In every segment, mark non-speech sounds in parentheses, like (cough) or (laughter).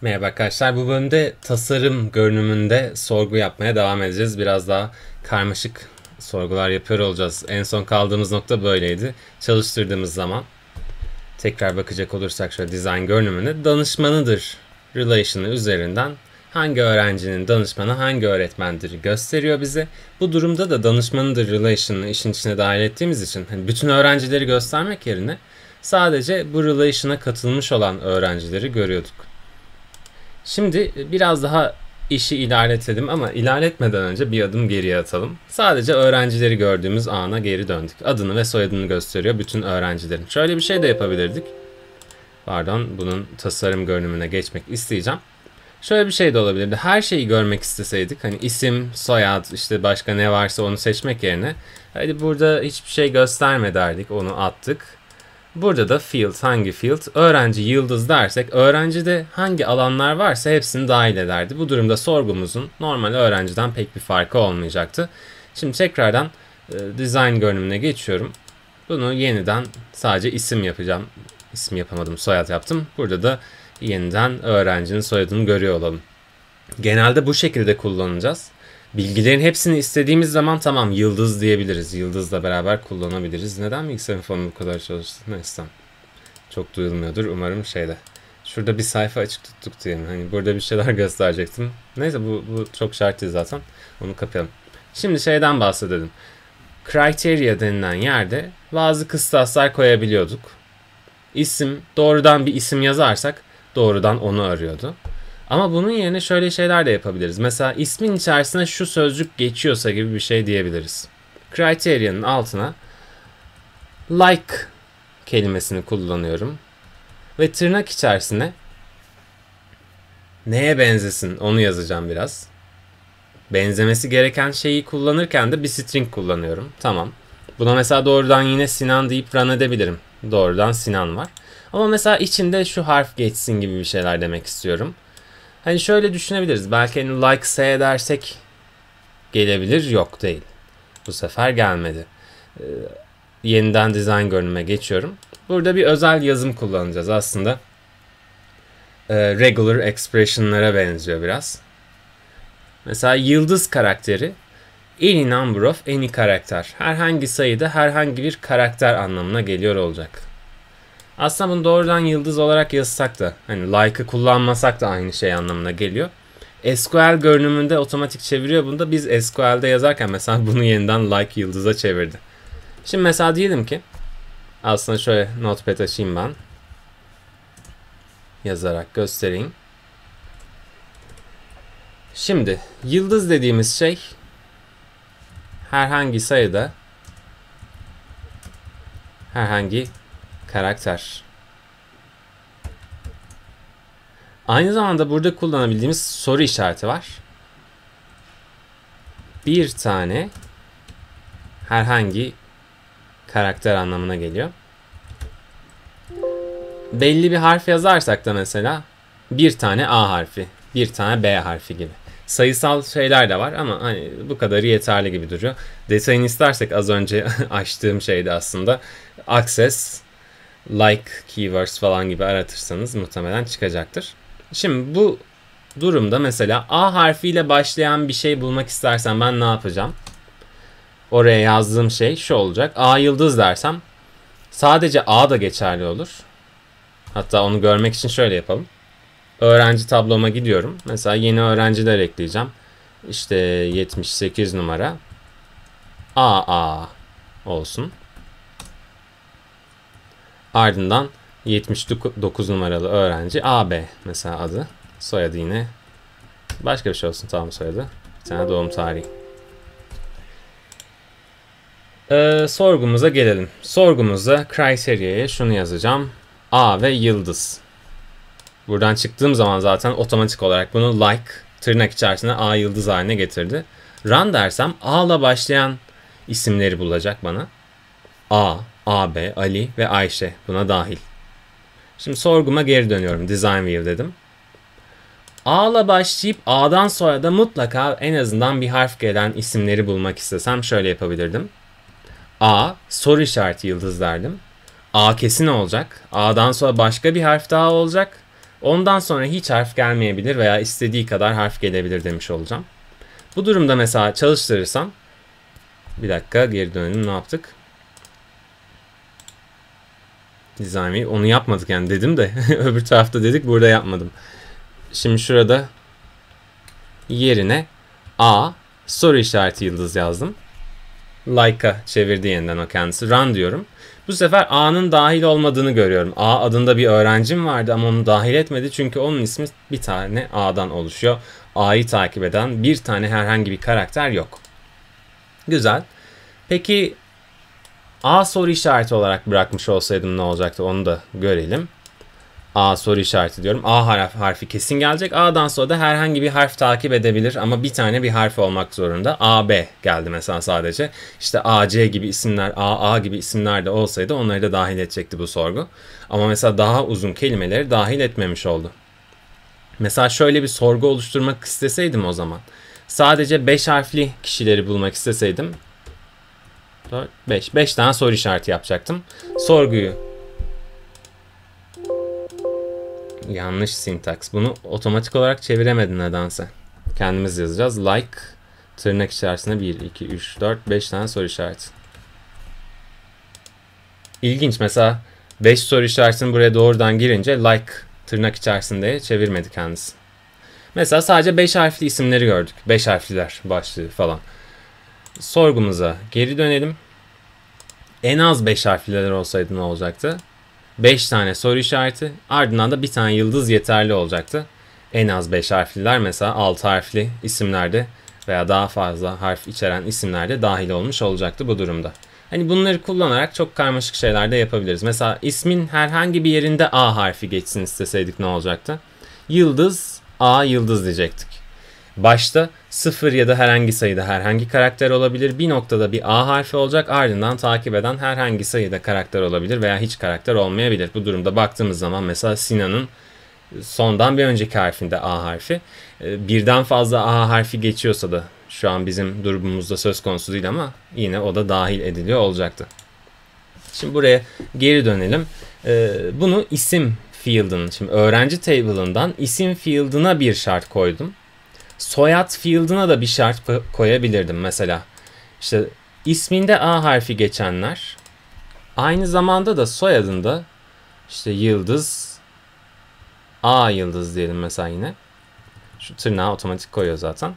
Merhaba arkadaşlar. Bu bölümde tasarım görünümünde sorgu yapmaya devam edeceğiz. Biraz daha karmaşık sorgular yapıyor olacağız. En son kaldığımız nokta böyleydi. Çalıştırdığımız zaman tekrar bakacak olursak şöyle dizayn görünümünde danışmanıdır relation'ı üzerinden hangi öğrencinin danışmanı hangi öğretmendir gösteriyor bize. Bu durumda da danışmanıdır relation'ı işin içine dahil ettiğimiz için hani bütün öğrencileri göstermek yerine sadece bu relation'a katılmış olan öğrencileri görüyorduk. Şimdi biraz daha işi ilerletelim ama ilerletmeden önce bir adım geriye atalım. Sadece öğrencileri gördüğümüz ana geri döndük. Adını ve soyadını gösteriyor bütün öğrencilerin. Şöyle bir şey de yapabilirdik. Pardon bunun tasarım görünümüne geçmek isteyeceğim. Şöyle bir şey de olabilirdi. Her şeyi görmek isteseydik hani isim, soyad, işte başka ne varsa onu seçmek yerine hadi burada hiçbir şey gösterme derdik onu attık. Burada da field hangi field? Öğrenci yıldız dersek öğrencide hangi alanlar varsa hepsini dahil ederdi. Bu durumda sorgumuzun normal öğrenciden pek bir farkı olmayacaktı. Şimdi tekrardan e, design görünümüne geçiyorum. Bunu yeniden sadece isim yapacağım. İsim yapamadım, soyad yaptım. Burada da yeniden öğrencinin soyadını görüyor olalım. Genelde bu şekilde kullanacağız. Bilgilerin hepsini istediğimiz zaman tamam yıldız diyebiliriz. Yıldızla beraber kullanabiliriz. Neden bilgisayarın fonu bu kadar çalıştı? Neyse Çok duyulmuyordur. Umarım şeyde. Şurada bir sayfa açık tuttuk diyelim. Hani burada bir şeyler (laughs) gösterecektim. Neyse bu, bu çok şartlı zaten. Onu kapayalım. Şimdi şeyden bahsedelim. Criteria denilen yerde bazı kıstaslar koyabiliyorduk. İsim, doğrudan bir isim yazarsak doğrudan onu arıyordu. Ama bunun yerine şöyle şeyler de yapabiliriz. Mesela ismin içerisine şu sözcük geçiyorsa gibi bir şey diyebiliriz. Criterion'ın altına like kelimesini kullanıyorum. Ve tırnak içerisine neye benzesin onu yazacağım biraz. Benzemesi gereken şeyi kullanırken de bir string kullanıyorum. Tamam. Buna mesela doğrudan yine Sinan deyip run edebilirim. Doğrudan Sinan var. Ama mesela içinde şu harf geçsin gibi bir şeyler demek istiyorum. Hani şöyle düşünebiliriz. Belki hani like say dersek gelebilir. Yok değil. Bu sefer gelmedi. Ee, yeniden dizayn görünüme geçiyorum. Burada bir özel yazım kullanacağız aslında. Ee, regular expression'lara benziyor biraz. Mesela yıldız karakteri any number of any karakter. Herhangi sayıda herhangi bir karakter anlamına geliyor olacak. Aslında bunu doğrudan yıldız olarak yazsak da hani like'ı kullanmasak da aynı şey anlamına geliyor. SQL görünümünde otomatik çeviriyor bunu da biz SQL'de yazarken mesela bunu yeniden like yıldıza çevirdi. Şimdi mesela diyelim ki aslında şöyle notepad açayım ben. Yazarak göstereyim. Şimdi yıldız dediğimiz şey herhangi sayıda herhangi Karakter. Aynı zamanda burada kullanabildiğimiz soru işareti var. Bir tane herhangi karakter anlamına geliyor. Belli bir harf yazarsak da mesela bir tane A harfi, bir tane B harfi gibi. Sayısal şeyler de var ama hani bu kadarı yeterli gibi duruyor. Detayını istersek az önce (laughs) açtığım şeyde aslında access like keywords falan gibi aratırsanız muhtemelen çıkacaktır. Şimdi bu durumda mesela A harfiyle başlayan bir şey bulmak istersen ben ne yapacağım? Oraya yazdığım şey şu olacak. A yıldız dersem sadece A da geçerli olur. Hatta onu görmek için şöyle yapalım. Öğrenci tabloma gidiyorum. Mesela yeni öğrenciler ekleyeceğim. İşte 78 numara. A A olsun. Ardından 79 numaralı öğrenci AB mesela adı. Soyadı yine. Başka bir şey olsun tamam soyadı. Bir tane doğum tarihi. Ee, sorgumuza gelelim. Sorgumuzda Criteria şunu yazacağım. A ve yıldız. Buradan çıktığım zaman zaten otomatik olarak bunu like tırnak içerisinde A yıldız haline getirdi. Run dersem A ile başlayan isimleri bulacak bana. A, AB, Ali ve Ayşe buna dahil. Şimdi sorguma geri dönüyorum. Design View dedim. A'la başlayıp A'dan sonra da mutlaka en azından bir harf gelen isimleri bulmak istesem şöyle yapabilirdim. A soru işareti yıldız derdim. A kesin olacak. A'dan sonra başka bir harf daha olacak. Ondan sonra hiç harf gelmeyebilir veya istediği kadar harf gelebilir demiş olacağım. Bu durumda mesela çalıştırırsam bir dakika geri dönelim ne yaptık? Nizami. Onu yapmadık yani dedim de. (laughs) öbür tarafta dedik burada yapmadım. Şimdi şurada yerine A soru işareti yıldız yazdım. Like'a çevirdi yeniden o kendisi. Run diyorum. Bu sefer A'nın dahil olmadığını görüyorum. A adında bir öğrencim vardı ama onu dahil etmedi. Çünkü onun ismi bir tane A'dan oluşuyor. A'yı takip eden bir tane herhangi bir karakter yok. Güzel. Peki A soru işareti olarak bırakmış olsaydım ne olacaktı onu da görelim. A soru işareti diyorum. A harf, harfi kesin gelecek. A'dan sonra da herhangi bir harf takip edebilir ama bir tane bir harf olmak zorunda. A, B geldi mesela sadece. İşte A, C gibi isimler, A, A gibi isimler de olsaydı onları da dahil edecekti bu sorgu. Ama mesela daha uzun kelimeleri dahil etmemiş oldu. Mesela şöyle bir sorgu oluşturmak isteseydim o zaman. Sadece 5 harfli kişileri bulmak isteseydim 4, 5. 5 tane soru işareti yapacaktım. Sorguyu yanlış sintaks. Bunu otomatik olarak çeviremedin nedense. Kendimiz yazacağız. Like tırnak içerisinde 1, 2, 3, 4, 5 tane soru işareti. İlginç. Mesela 5 soru işaretini buraya doğrudan girince like tırnak içerisinde çevirmedi kendisi. Mesela sadece 5 harfli isimleri gördük. 5 harfliler başlığı falan sorgumuza geri dönelim. En az 5 harfliler olsaydı ne olacaktı? 5 tane soru işareti ardından da bir tane yıldız yeterli olacaktı. En az 5 harfliler mesela 6 harfli isimlerde veya daha fazla harf içeren isimlerde dahil olmuş olacaktı bu durumda. Hani bunları kullanarak çok karmaşık şeyler de yapabiliriz. Mesela ismin herhangi bir yerinde A harfi geçsin isteseydik ne olacaktı? Yıldız A yıldız diyecektik. Başta sıfır ya da herhangi sayıda herhangi karakter olabilir. Bir noktada bir A harfi olacak ardından takip eden herhangi sayıda karakter olabilir veya hiç karakter olmayabilir. Bu durumda baktığımız zaman mesela Sinan'ın sondan bir önceki harfinde A harfi. Ee, birden fazla A harfi geçiyorsa da şu an bizim durumumuzda söz konusu değil ama yine o da dahil ediliyor olacaktı. Şimdi buraya geri dönelim. Ee, bunu isim field'ın, şimdi öğrenci table'ından isim field'ına bir şart koydum soyad field'ına da bir şart koyabilirdim mesela. İşte isminde A harfi geçenler aynı zamanda da soyadında işte yıldız A yıldız diyelim mesela yine. Şu tırnağı otomatik koyuyor zaten.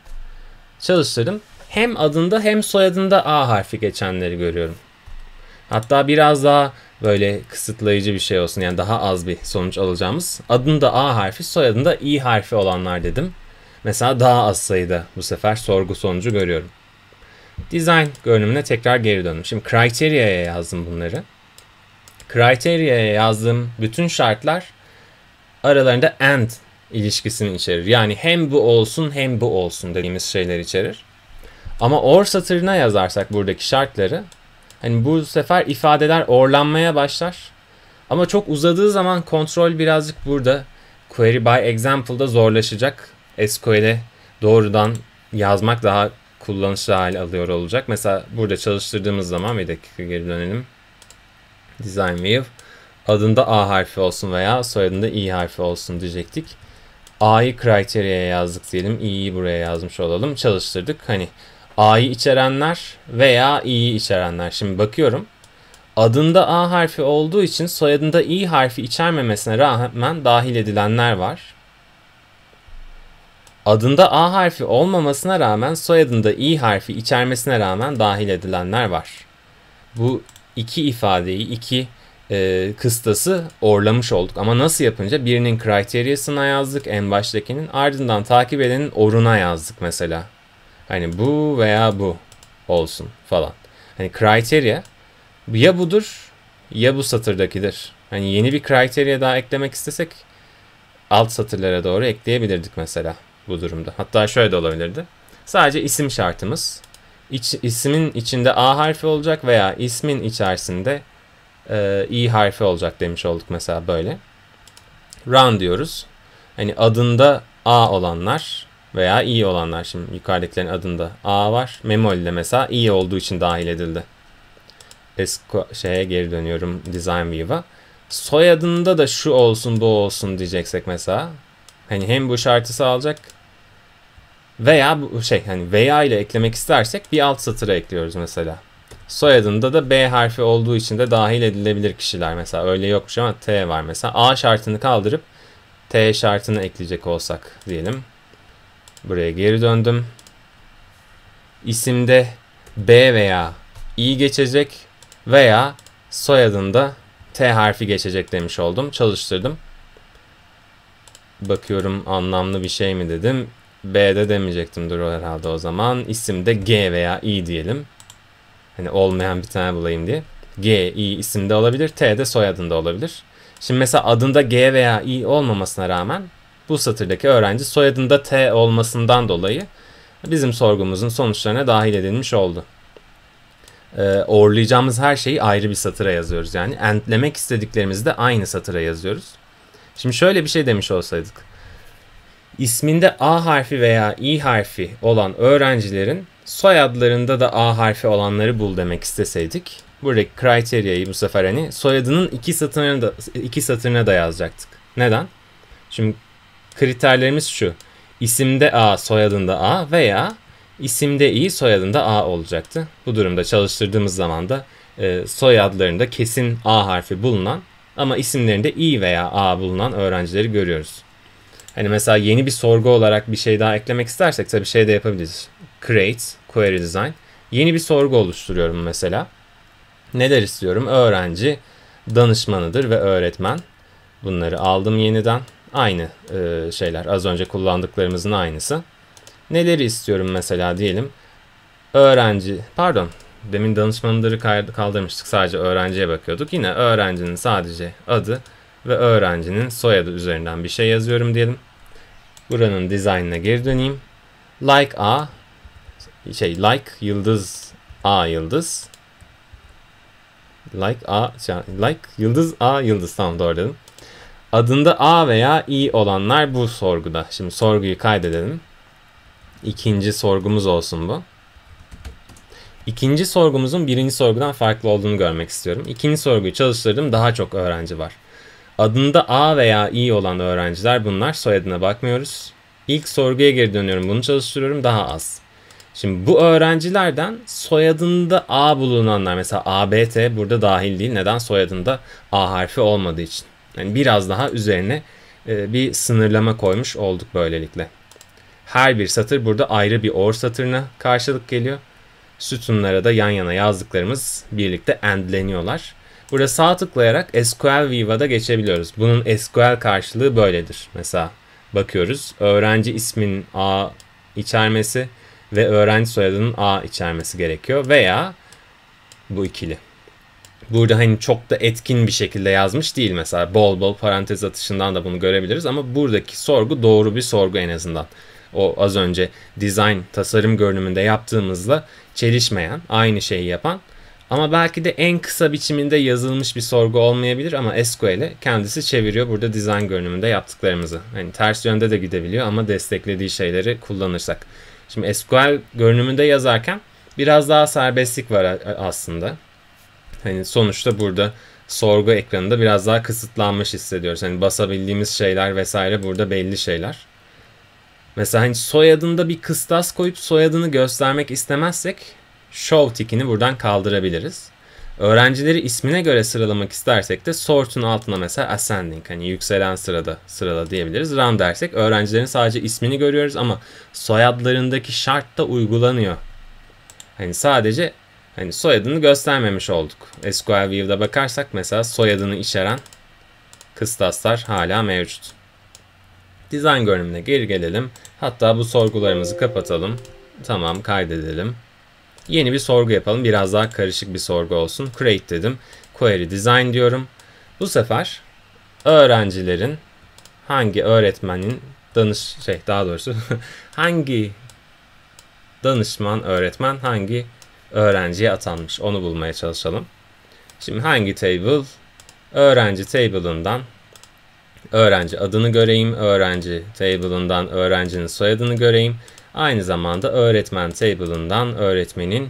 Çalıştırdım. Hem adında hem soyadında A harfi geçenleri görüyorum. Hatta biraz daha böyle kısıtlayıcı bir şey olsun. Yani daha az bir sonuç alacağımız. Adında A harfi, soyadında İ harfi olanlar dedim. Mesela daha az sayıda bu sefer sorgu sonucu görüyorum. Design görünümüne tekrar geri döndüm. Şimdi criteria'ya yazdım bunları. Criteria'ya yazdığım bütün şartlar aralarında and ilişkisini içerir. Yani hem bu olsun hem bu olsun dediğimiz şeyler içerir. Ama or satırına yazarsak buradaki şartları hani bu sefer ifadeler orlanmaya başlar. Ama çok uzadığı zaman kontrol birazcık burada query by example'da zorlaşacak. SQL'e doğrudan yazmak daha kullanışlı hale alıyor olacak. Mesela burada çalıştırdığımız zaman bir dakika geri dönelim. Design View adında A harfi olsun veya soyadında I harfi olsun diyecektik. A'yı kriteriye yazdık diyelim. İ'yi buraya yazmış olalım. Çalıştırdık. Hani A'yı içerenler veya İ'yi içerenler. Şimdi bakıyorum. Adında A harfi olduğu için soyadında I harfi içermemesine rağmen dahil edilenler var. Adında A harfi olmamasına rağmen soyadında İ harfi içermesine rağmen dahil edilenler var. Bu iki ifadeyi, iki e, kıstası orlamış olduk. Ama nasıl yapınca birinin criteriyasına yazdık en baştakinin ardından takip edenin oruna yazdık mesela. Hani bu veya bu olsun falan. Hani kriterya ya budur ya bu satırdakidir. Hani yeni bir kriterya daha eklemek istesek alt satırlara doğru ekleyebilirdik mesela bu durumda. Hatta şöyle de olabilirdi. Sadece isim şartımız. İç, ismin içinde A harfi olacak veya ismin içerisinde e, i harfi olacak demiş olduk mesela böyle. Run diyoruz. Hani adında A olanlar veya i olanlar. Şimdi yukarıdakilerin adında A var. Memoli'de mesela i olduğu için dahil edildi. Eski şeye geri dönüyorum Design View'a. Soyadında da şu olsun bu olsun diyeceksek mesela. Hani hem bu şartı sağlayacak veya bu şey hani veya ile eklemek istersek bir alt satıra ekliyoruz mesela. Soyadında da B harfi olduğu için de dahil edilebilir kişiler mesela. Öyle yokmuş ama T var mesela. A şartını kaldırıp T şartını ekleyecek olsak diyelim. Buraya geri döndüm. İsimde B veya i geçecek veya soyadında T harfi geçecek demiş oldum. Çalıştırdım. Bakıyorum anlamlı bir şey mi dedim. B'de demeyecektim dur herhalde o zaman. İsimde G veya I diyelim. Hani olmayan bir tane bulayım diye. G, I isimde olabilir. T de soyadında olabilir. Şimdi mesela adında G veya I olmamasına rağmen bu satırdaki öğrenci soyadında T olmasından dolayı bizim sorgumuzun sonuçlarına dahil edilmiş oldu. Ee, orlayacağımız her şeyi ayrı bir satıra yazıyoruz. Yani entlemek istediklerimizi de aynı satıra yazıyoruz. Şimdi şöyle bir şey demiş olsaydık. İsminde A harfi veya İ harfi olan öğrencilerin soyadlarında da A harfi olanları bul demek isteseydik. Buradaki kriteriyayı bu sefer hani soyadının iki satırına da, iki satırına da yazacaktık. Neden? Şimdi kriterlerimiz şu. İsimde A, soyadında A veya isimde İ, soyadında A olacaktı. Bu durumda çalıştırdığımız zaman da e, soyadlarında kesin A harfi bulunan ama isimlerinde İ veya A bulunan öğrencileri görüyoruz. Hani mesela yeni bir sorgu olarak bir şey daha eklemek istersek tabii şey de yapabiliriz. Create, Query Design. Yeni bir sorgu oluşturuyorum mesela. Neler istiyorum? Öğrenci danışmanıdır ve öğretmen. Bunları aldım yeniden. Aynı e, şeyler. Az önce kullandıklarımızın aynısı. Neleri istiyorum mesela diyelim. Öğrenci, pardon demin danışmanları kaldırmıştık. Sadece öğrenciye bakıyorduk. Yine öğrencinin sadece adı ve öğrencinin soyadı üzerinden bir şey yazıyorum diyelim. Buranın dizaynına geri döneyim. Like A şey like yıldız A yıldız like A like yıldız A yıldız tam doğru dedim. Adında A veya I olanlar bu sorguda. Şimdi sorguyu kaydedelim. İkinci sorgumuz olsun bu. İkinci sorgumuzun birinci sorgudan farklı olduğunu görmek istiyorum. İkinci sorguyu çalıştırdım daha çok öğrenci var. Adında A veya I olan öğrenciler bunlar. Soyadına bakmıyoruz. İlk sorguya geri dönüyorum. Bunu çalıştırıyorum. Daha az. Şimdi bu öğrencilerden soyadında A bulunanlar mesela ABT burada dahil değil. Neden? Soyadında A harfi olmadığı için. Yani biraz daha üzerine e, bir sınırlama koymuş olduk böylelikle. Her bir satır burada ayrı bir or satırına karşılık geliyor. Sütunlara da yan yana yazdıklarımız birlikte endleniyorlar. Burada sağ tıklayarak SQL Viva'da geçebiliyoruz. Bunun SQL karşılığı böyledir. Mesela bakıyoruz. Öğrenci ismin A içermesi ve öğrenci soyadının A içermesi gerekiyor veya bu ikili. Burada hani çok da etkin bir şekilde yazmış değil mesela bol bol parantez atışından da bunu görebiliriz ama buradaki sorgu doğru bir sorgu en azından. O az önce design tasarım görünümünde yaptığımızla çelişmeyen, aynı şeyi yapan ama belki de en kısa biçiminde yazılmış bir sorgu olmayabilir ama SQL'e kendisi çeviriyor burada dizayn görünümünde yaptıklarımızı. Hani ters yönde de gidebiliyor ama desteklediği şeyleri kullanırsak. Şimdi SQL görünümünde yazarken biraz daha serbestlik var aslında. Hani sonuçta burada sorgu ekranında biraz daha kısıtlanmış hissediyoruz. Hani basabildiğimiz şeyler vesaire burada belli şeyler. Mesela hani soyadında bir kıstas koyup soyadını göstermek istemezsek show tikini buradan kaldırabiliriz. Öğrencileri ismine göre sıralamak istersek de sort'un altına mesela ascending hani yükselen sırada sırala diyebiliriz. Run dersek öğrencilerin sadece ismini görüyoruz ama soyadlarındaki şart da uygulanıyor. Hani sadece hani soyadını göstermemiş olduk. SQL View'da bakarsak mesela soyadını içeren kıstaslar hala mevcut. Design görünümüne geri gelelim. Hatta bu sorgularımızı kapatalım. Tamam kaydedelim. Yeni bir sorgu yapalım. Biraz daha karışık bir sorgu olsun. Create dedim. Query Design diyorum. Bu sefer öğrencilerin hangi öğretmenin danış şey daha doğrusu (laughs) hangi danışman öğretmen hangi öğrenciye atanmış onu bulmaya çalışalım. Şimdi hangi table öğrenci table'ından öğrenci adını göreyim, öğrenci table'ından öğrencinin soyadını göreyim. Aynı zamanda öğretmen table'ından öğretmenin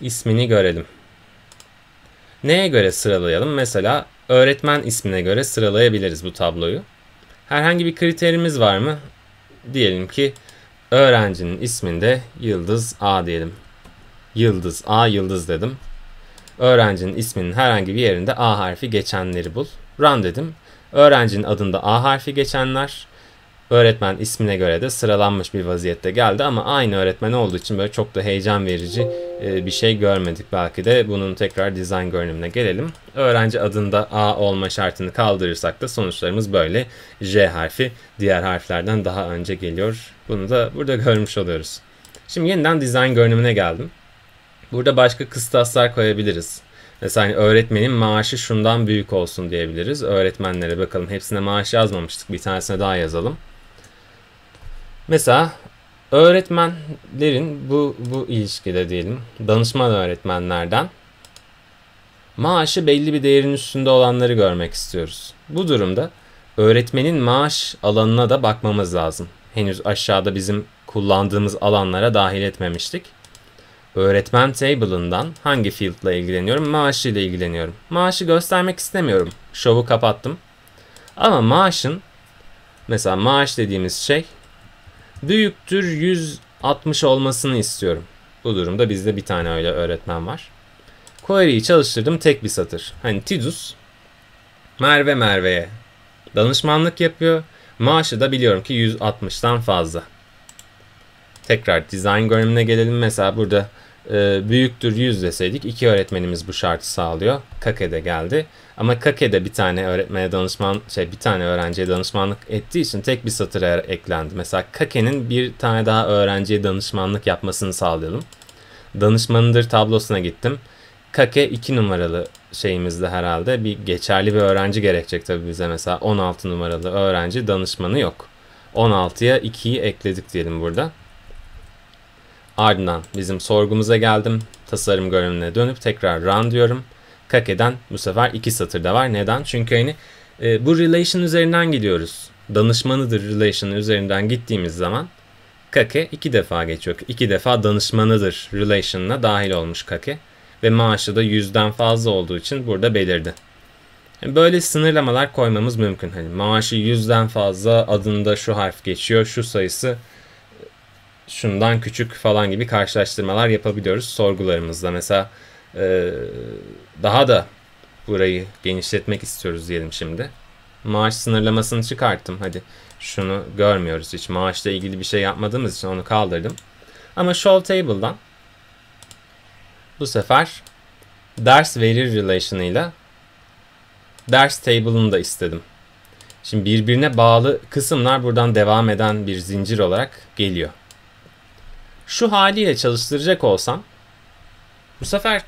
ismini görelim. Neye göre sıralayalım? Mesela öğretmen ismine göre sıralayabiliriz bu tabloyu. Herhangi bir kriterimiz var mı? Diyelim ki öğrencinin isminde Yıldız A diyelim. Yıldız A Yıldız dedim. Öğrencinin isminin herhangi bir yerinde A harfi geçenleri bul. Run dedim. Öğrencinin adında A harfi geçenler, öğretmen ismine göre de sıralanmış bir vaziyette geldi ama aynı öğretmen olduğu için böyle çok da heyecan verici e, bir şey görmedik. Belki de bunun tekrar dizayn görünümüne gelelim. Öğrenci adında A olma şartını kaldırırsak da sonuçlarımız böyle. J harfi diğer harflerden daha önce geliyor. Bunu da burada görmüş oluyoruz. Şimdi yeniden dizayn görünümüne geldim. Burada başka kıstaslar koyabiliriz. Mesela hani öğretmenin maaşı şundan büyük olsun diyebiliriz. Öğretmenlere bakalım. Hepsine maaş yazmamıştık. Bir tanesine daha yazalım. Mesela öğretmenlerin bu, bu ilişkide diyelim danışman öğretmenlerden maaşı belli bir değerin üstünde olanları görmek istiyoruz. Bu durumda öğretmenin maaş alanına da bakmamız lazım. Henüz aşağıda bizim kullandığımız alanlara dahil etmemiştik. Öğretmen table'ından hangi field'la ilgileniyorum? Maaşıyla ilgileniyorum. Maaşı göstermek istemiyorum. Şovu kapattım. Ama maaşın mesela maaş dediğimiz şey büyüktür 160 olmasını istiyorum. Bu durumda bizde bir tane öyle öğretmen var. Query'i çalıştırdım tek bir satır. Hani Tidus Merve Merve'ye danışmanlık yapıyor. Maaşı da biliyorum ki 160'tan fazla. Tekrar design görünümüne gelelim. Mesela burada e, büyüktür 100 deseydik iki öğretmenimiz bu şartı sağlıyor. kake de geldi. Ama kake de bir tane öğretmene danışman şey bir tane öğrenciye danışmanlık ettiği için tek bir satır er- eklendi. Mesela Kake'nin bir tane daha öğrenciye danışmanlık yapmasını sağlayalım. Danışmanıdır tablosuna gittim. Kake 2 numaralı şeyimizde herhalde bir geçerli bir öğrenci gerekecek tabii bize mesela 16 numaralı öğrenci danışmanı yok. 16'ya 2'yi ekledik diyelim burada. Ardından bizim sorgumuza geldim. Tasarım görevine dönüp tekrar run diyorum. Kake'den bu sefer iki satır da var. Neden? Çünkü hani e, bu relation üzerinden gidiyoruz. Danışmanıdır relation üzerinden gittiğimiz zaman Kake iki defa geçiyor. İki defa danışmanıdır relation'ına dahil olmuş Kake. Ve maaşı da yüzden fazla olduğu için burada belirdi. E, böyle sınırlamalar koymamız mümkün. Hani maaşı yüzden fazla adında şu harf geçiyor, şu sayısı şundan küçük falan gibi karşılaştırmalar yapabiliyoruz sorgularımızda. Mesela e, daha da burayı genişletmek istiyoruz diyelim şimdi. Maaş sınırlamasını çıkarttım. Hadi şunu görmüyoruz hiç. Maaşla ilgili bir şey yapmadığımız için onu kaldırdım. Ama show table'dan bu sefer ders verir relation'ıyla ders table'ını da istedim. Şimdi birbirine bağlı kısımlar buradan devam eden bir zincir olarak geliyor şu haliyle çalıştıracak olsam bu sefer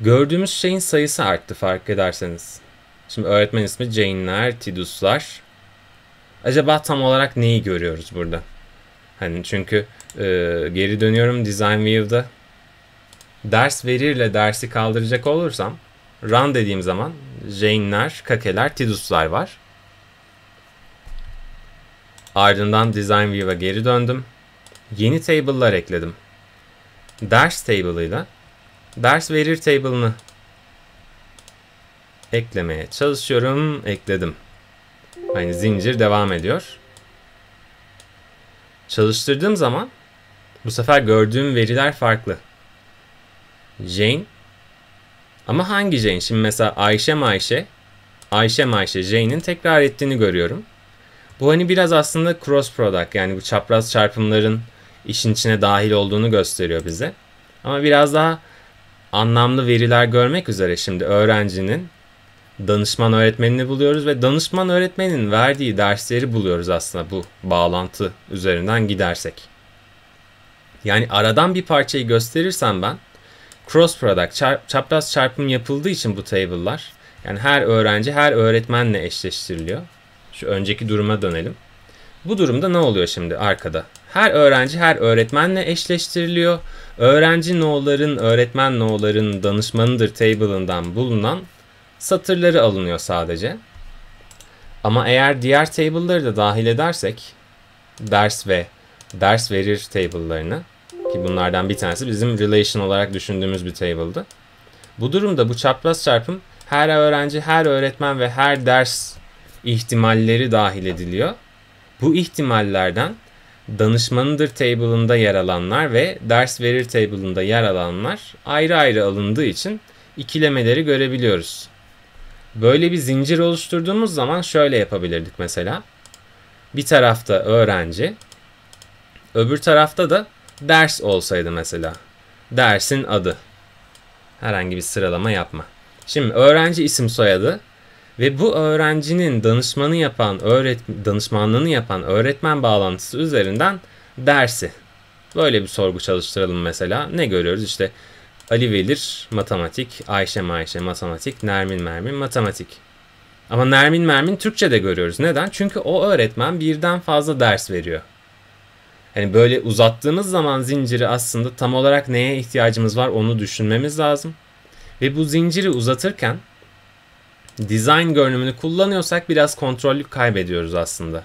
gördüğümüz şeyin sayısı arttı fark ederseniz. Şimdi öğretmen ismi Jane'ler, Tidus'lar. Acaba tam olarak neyi görüyoruz burada? Hani çünkü e, geri dönüyorum Design View'da. Ders verirle dersi kaldıracak olursam run dediğim zaman Jane'ler, Kake'ler, Tidus'lar var. Ardından Design View'a geri döndüm yeni table'lar ekledim. Ders table'ıyla ders verir table'ını eklemeye çalışıyorum. Ekledim. Aynı zincir devam ediyor. Çalıştırdığım zaman bu sefer gördüğüm veriler farklı. Jane ama hangi Jane? Şimdi mesela Ayşe Ayşe, Ayşe Ayşe Jane'in tekrar ettiğini görüyorum. Bu hani biraz aslında cross product yani bu çapraz çarpımların işin içine dahil olduğunu gösteriyor bize. Ama biraz daha anlamlı veriler görmek üzere şimdi öğrencinin danışman öğretmenini buluyoruz ve danışman öğretmenin verdiği dersleri buluyoruz aslında bu bağlantı üzerinden gidersek. Yani aradan bir parçayı gösterirsem ben cross product çarp, çapraz çarpım yapıldığı için bu table'lar yani her öğrenci her öğretmenle eşleştiriliyor. Şu önceki duruma dönelim. Bu durumda ne oluyor şimdi arkada? Her öğrenci her öğretmenle eşleştiriliyor. Öğrenci no'ların, öğretmen no'ların danışmanıdır table'ından bulunan satırları alınıyor sadece. Ama eğer diğer table'ları da dahil edersek ders ve ders verir table'larını ki bunlardan bir tanesi bizim relation olarak düşündüğümüz bir table'dı. Bu durumda bu çapraz çarpım her öğrenci, her öğretmen ve her ders ihtimalleri dahil ediliyor. Bu ihtimallerden danışmanıdır table'ında yer alanlar ve ders verir table'ında yer alanlar ayrı ayrı alındığı için ikilemeleri görebiliyoruz. Böyle bir zincir oluşturduğumuz zaman şöyle yapabilirdik mesela. Bir tarafta öğrenci, öbür tarafta da ders olsaydı mesela. Dersin adı. Herhangi bir sıralama yapma. Şimdi öğrenci isim soyadı, ve bu öğrencinin danışmanı yapan, öğret danışmanlığını yapan öğretmen bağlantısı üzerinden dersi. Böyle bir sorgu çalıştıralım mesela. Ne görüyoruz? İşte Ali Velir matematik, Ayşe Mayşe matematik, Nermin Mermin matematik. Ama Nermin Mermin Türkçe'de görüyoruz. Neden? Çünkü o öğretmen birden fazla ders veriyor. Hani böyle uzattığımız zaman zinciri aslında tam olarak neye ihtiyacımız var onu düşünmemiz lazım. Ve bu zinciri uzatırken design görünümünü kullanıyorsak biraz kontrollü kaybediyoruz aslında.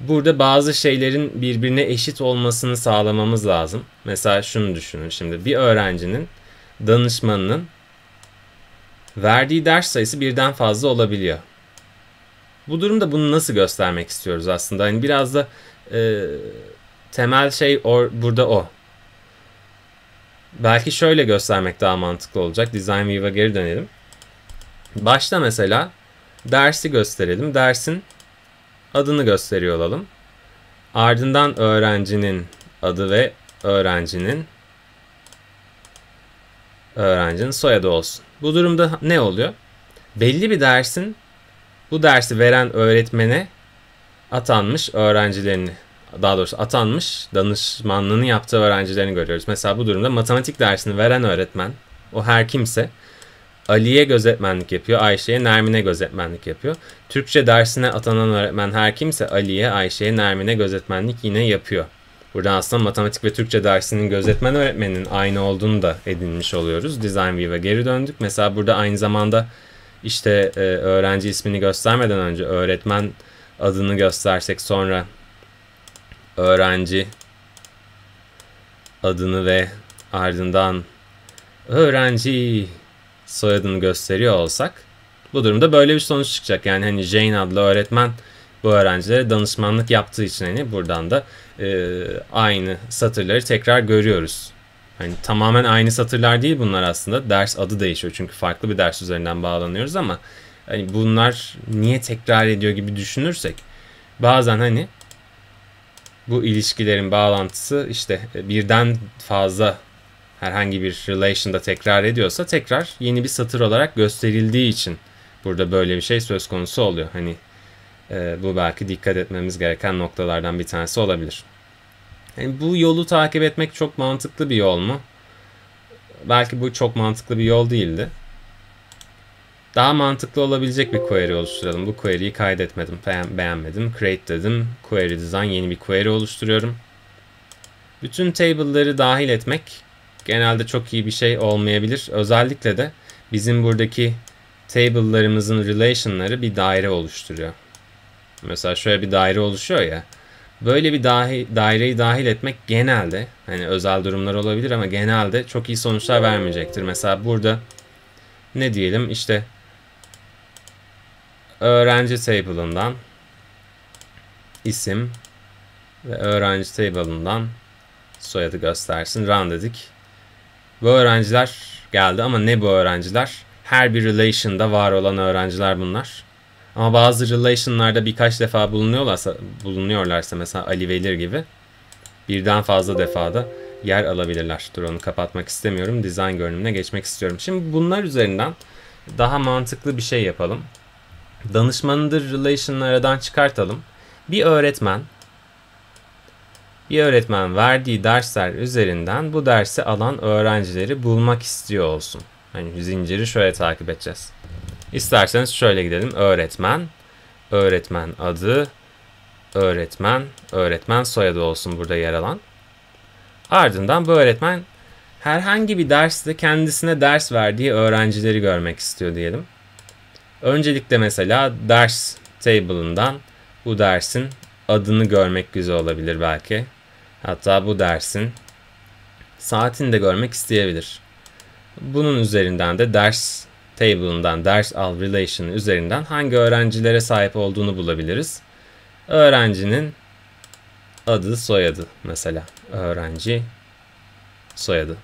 Burada bazı şeylerin birbirine eşit olmasını sağlamamız lazım. Mesela şunu düşünün şimdi bir öğrencinin danışmanının verdiği ders sayısı birden fazla olabiliyor. Bu durumda bunu nasıl göstermek istiyoruz aslında? Yani biraz da e, temel şey or, burada o. Belki şöyle göstermek daha mantıklı olacak. Design View'a geri dönelim. Başta mesela dersi gösterelim. Dersin adını gösteriyor olalım. Ardından öğrencinin adı ve öğrencinin öğrencinin soyadı olsun. Bu durumda ne oluyor? Belli bir dersin bu dersi veren öğretmene atanmış öğrencilerini daha doğrusu atanmış danışmanlığını yaptığı öğrencilerini görüyoruz. Mesela bu durumda matematik dersini veren öğretmen o her kimse Ali'ye gözetmenlik yapıyor, Ayşe'ye, Nermin'e gözetmenlik yapıyor. Türkçe dersine atanan öğretmen her kimse Ali'ye, Ayşe'ye, Nermin'e gözetmenlik yine yapıyor. Buradan aslında matematik ve Türkçe dersinin gözetmen öğretmeninin aynı olduğunu da edinmiş oluyoruz. Design View'e geri döndük. Mesela burada aynı zamanda işte e, öğrenci ismini göstermeden önce öğretmen adını göstersek sonra öğrenci adını ve ardından öğrenci soyadını gösteriyor olsak bu durumda böyle bir sonuç çıkacak. Yani hani Jane adlı öğretmen bu öğrencilere danışmanlık yaptığı için hani buradan da e, aynı satırları tekrar görüyoruz. Hani tamamen aynı satırlar değil bunlar aslında. Ders adı değişiyor çünkü farklı bir ders üzerinden bağlanıyoruz ama hani bunlar niye tekrar ediyor gibi düşünürsek bazen hani bu ilişkilerin bağlantısı işte birden fazla herhangi bir relation'da tekrar ediyorsa tekrar yeni bir satır olarak gösterildiği için burada böyle bir şey söz konusu oluyor. Hani e, bu belki dikkat etmemiz gereken noktalardan bir tanesi olabilir. Yani bu yolu takip etmek çok mantıklı bir yol mu? Belki bu çok mantıklı bir yol değildi. Daha mantıklı olabilecek bir query oluşturalım. Bu query'yi kaydetmedim, beğenmedim. Create dedim. Query design yeni bir query oluşturuyorum. Bütün table'ları dahil etmek genelde çok iyi bir şey olmayabilir. Özellikle de bizim buradaki table'larımızın relation'ları bir daire oluşturuyor. Mesela şöyle bir daire oluşuyor ya. Böyle bir dahi, daireyi dahil etmek genelde hani özel durumlar olabilir ama genelde çok iyi sonuçlar vermeyecektir. Mesela burada ne diyelim işte öğrenci table'ından isim ve öğrenci table'ından soyadı göstersin. Run dedik. Bu öğrenciler geldi ama ne bu öğrenciler? Her bir relation'da var olan öğrenciler bunlar. Ama bazı relation'larda birkaç defa bulunuyorlarsa, bulunuyorlarsa mesela Ali Velir gibi birden fazla defada yer alabilirler. Dur onu kapatmak istemiyorum. Design görünümüne geçmek istiyorum. Şimdi bunlar üzerinden daha mantıklı bir şey yapalım. Danışmanıdır relation'lardan çıkartalım. Bir öğretmen bir öğretmen verdiği dersler üzerinden bu dersi alan öğrencileri bulmak istiyor olsun. Hani zinciri şöyle takip edeceğiz. İsterseniz şöyle gidelim. Öğretmen, öğretmen adı, öğretmen, öğretmen soyadı olsun burada yer alan. Ardından bu öğretmen herhangi bir derste kendisine ders verdiği öğrencileri görmek istiyor diyelim. Öncelikle mesela ders table'ından bu dersin adını görmek güzel olabilir belki. Hatta bu dersin saatini de görmek isteyebilir. Bunun üzerinden de ders table'ından ders al relation üzerinden hangi öğrencilere sahip olduğunu bulabiliriz. Öğrencinin adı soyadı mesela. Öğrenci soyadı.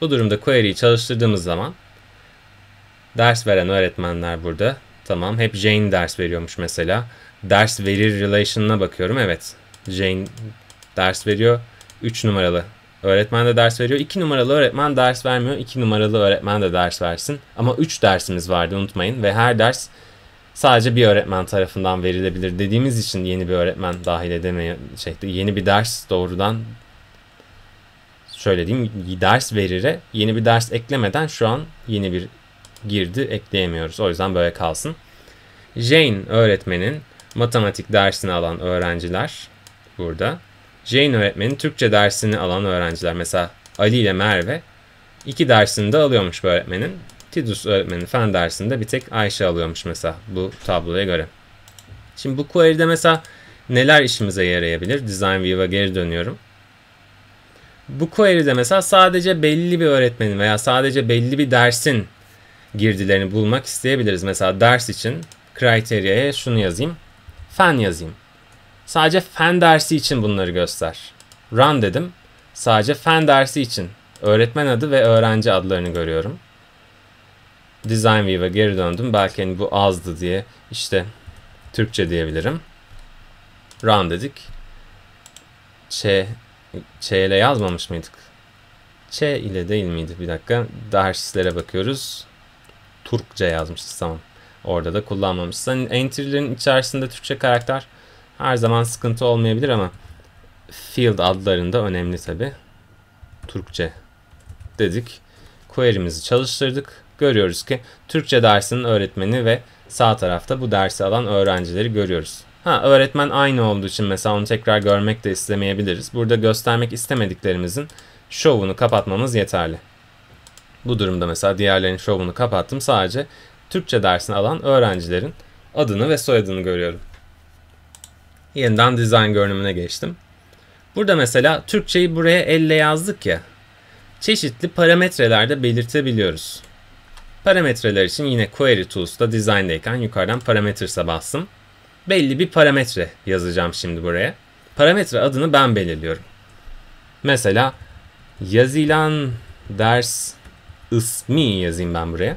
Bu durumda query'i çalıştırdığımız zaman ders veren öğretmenler burada. Tamam hep Jane ders veriyormuş mesela. Ders verir relation'ına bakıyorum. Evet Jane ders veriyor. 3 numaralı öğretmen de ders veriyor. 2 numaralı öğretmen ders vermiyor. 2 numaralı öğretmen de ders versin. Ama 3 dersimiz vardı unutmayın ve her ders sadece bir öğretmen tarafından verilebilir dediğimiz için yeni bir öğretmen dahil edemeye şey, yeni bir ders doğrudan şöyle diyeyim ders verire yeni bir ders eklemeden şu an yeni bir girdi ekleyemiyoruz. O yüzden böyle kalsın. Jane öğretmenin matematik dersini alan öğrenciler burada. Jane öğretmenin Türkçe dersini alan öğrenciler mesela Ali ile Merve iki dersini de alıyormuş bu öğretmenin. Tidus öğretmenin fen dersinde bir tek Ayşe alıyormuş mesela bu tabloya göre. Şimdi bu query'de mesela neler işimize yarayabilir? Design View'a geri dönüyorum. Bu query'de mesela sadece belli bir öğretmenin veya sadece belli bir dersin girdilerini bulmak isteyebiliriz. Mesela ders için kriteriye şunu yazayım. Fen yazayım. Sadece fen dersi için bunları göster. Run dedim. Sadece fen dersi için öğretmen adı ve öğrenci adlarını görüyorum. Design View'a geri döndüm. Belki hani bu azdı diye işte Türkçe diyebilirim. Run dedik. Ç, Ç ile yazmamış mıydık? Ç ile değil miydi? Bir dakika. Derslere bakıyoruz. Türkçe yazmışız tamam. Orada da kullanmamışız. Hani entry'lerin içerisinde Türkçe karakter her zaman sıkıntı olmayabilir ama field adlarında önemli tabi. Türkçe dedik. Query'mizi çalıştırdık. Görüyoruz ki Türkçe dersinin öğretmeni ve sağ tarafta bu dersi alan öğrencileri görüyoruz. Ha öğretmen aynı olduğu için mesela onu tekrar görmek de istemeyebiliriz. Burada göstermek istemediklerimizin şovunu kapatmamız yeterli. Bu durumda mesela diğerlerin şovunu kapattım. Sadece Türkçe dersini alan öğrencilerin adını ve soyadını görüyorum yeniden dizayn görünümüne geçtim. Burada mesela Türkçeyi buraya elle yazdık ya. Çeşitli parametrelerde belirtebiliyoruz. Parametreler için yine Query Tools'ta dizayndayken yukarıdan Parameters'a bastım. Belli bir parametre yazacağım şimdi buraya. Parametre adını ben belirliyorum. Mesela yazılan ders ismi yazayım ben buraya.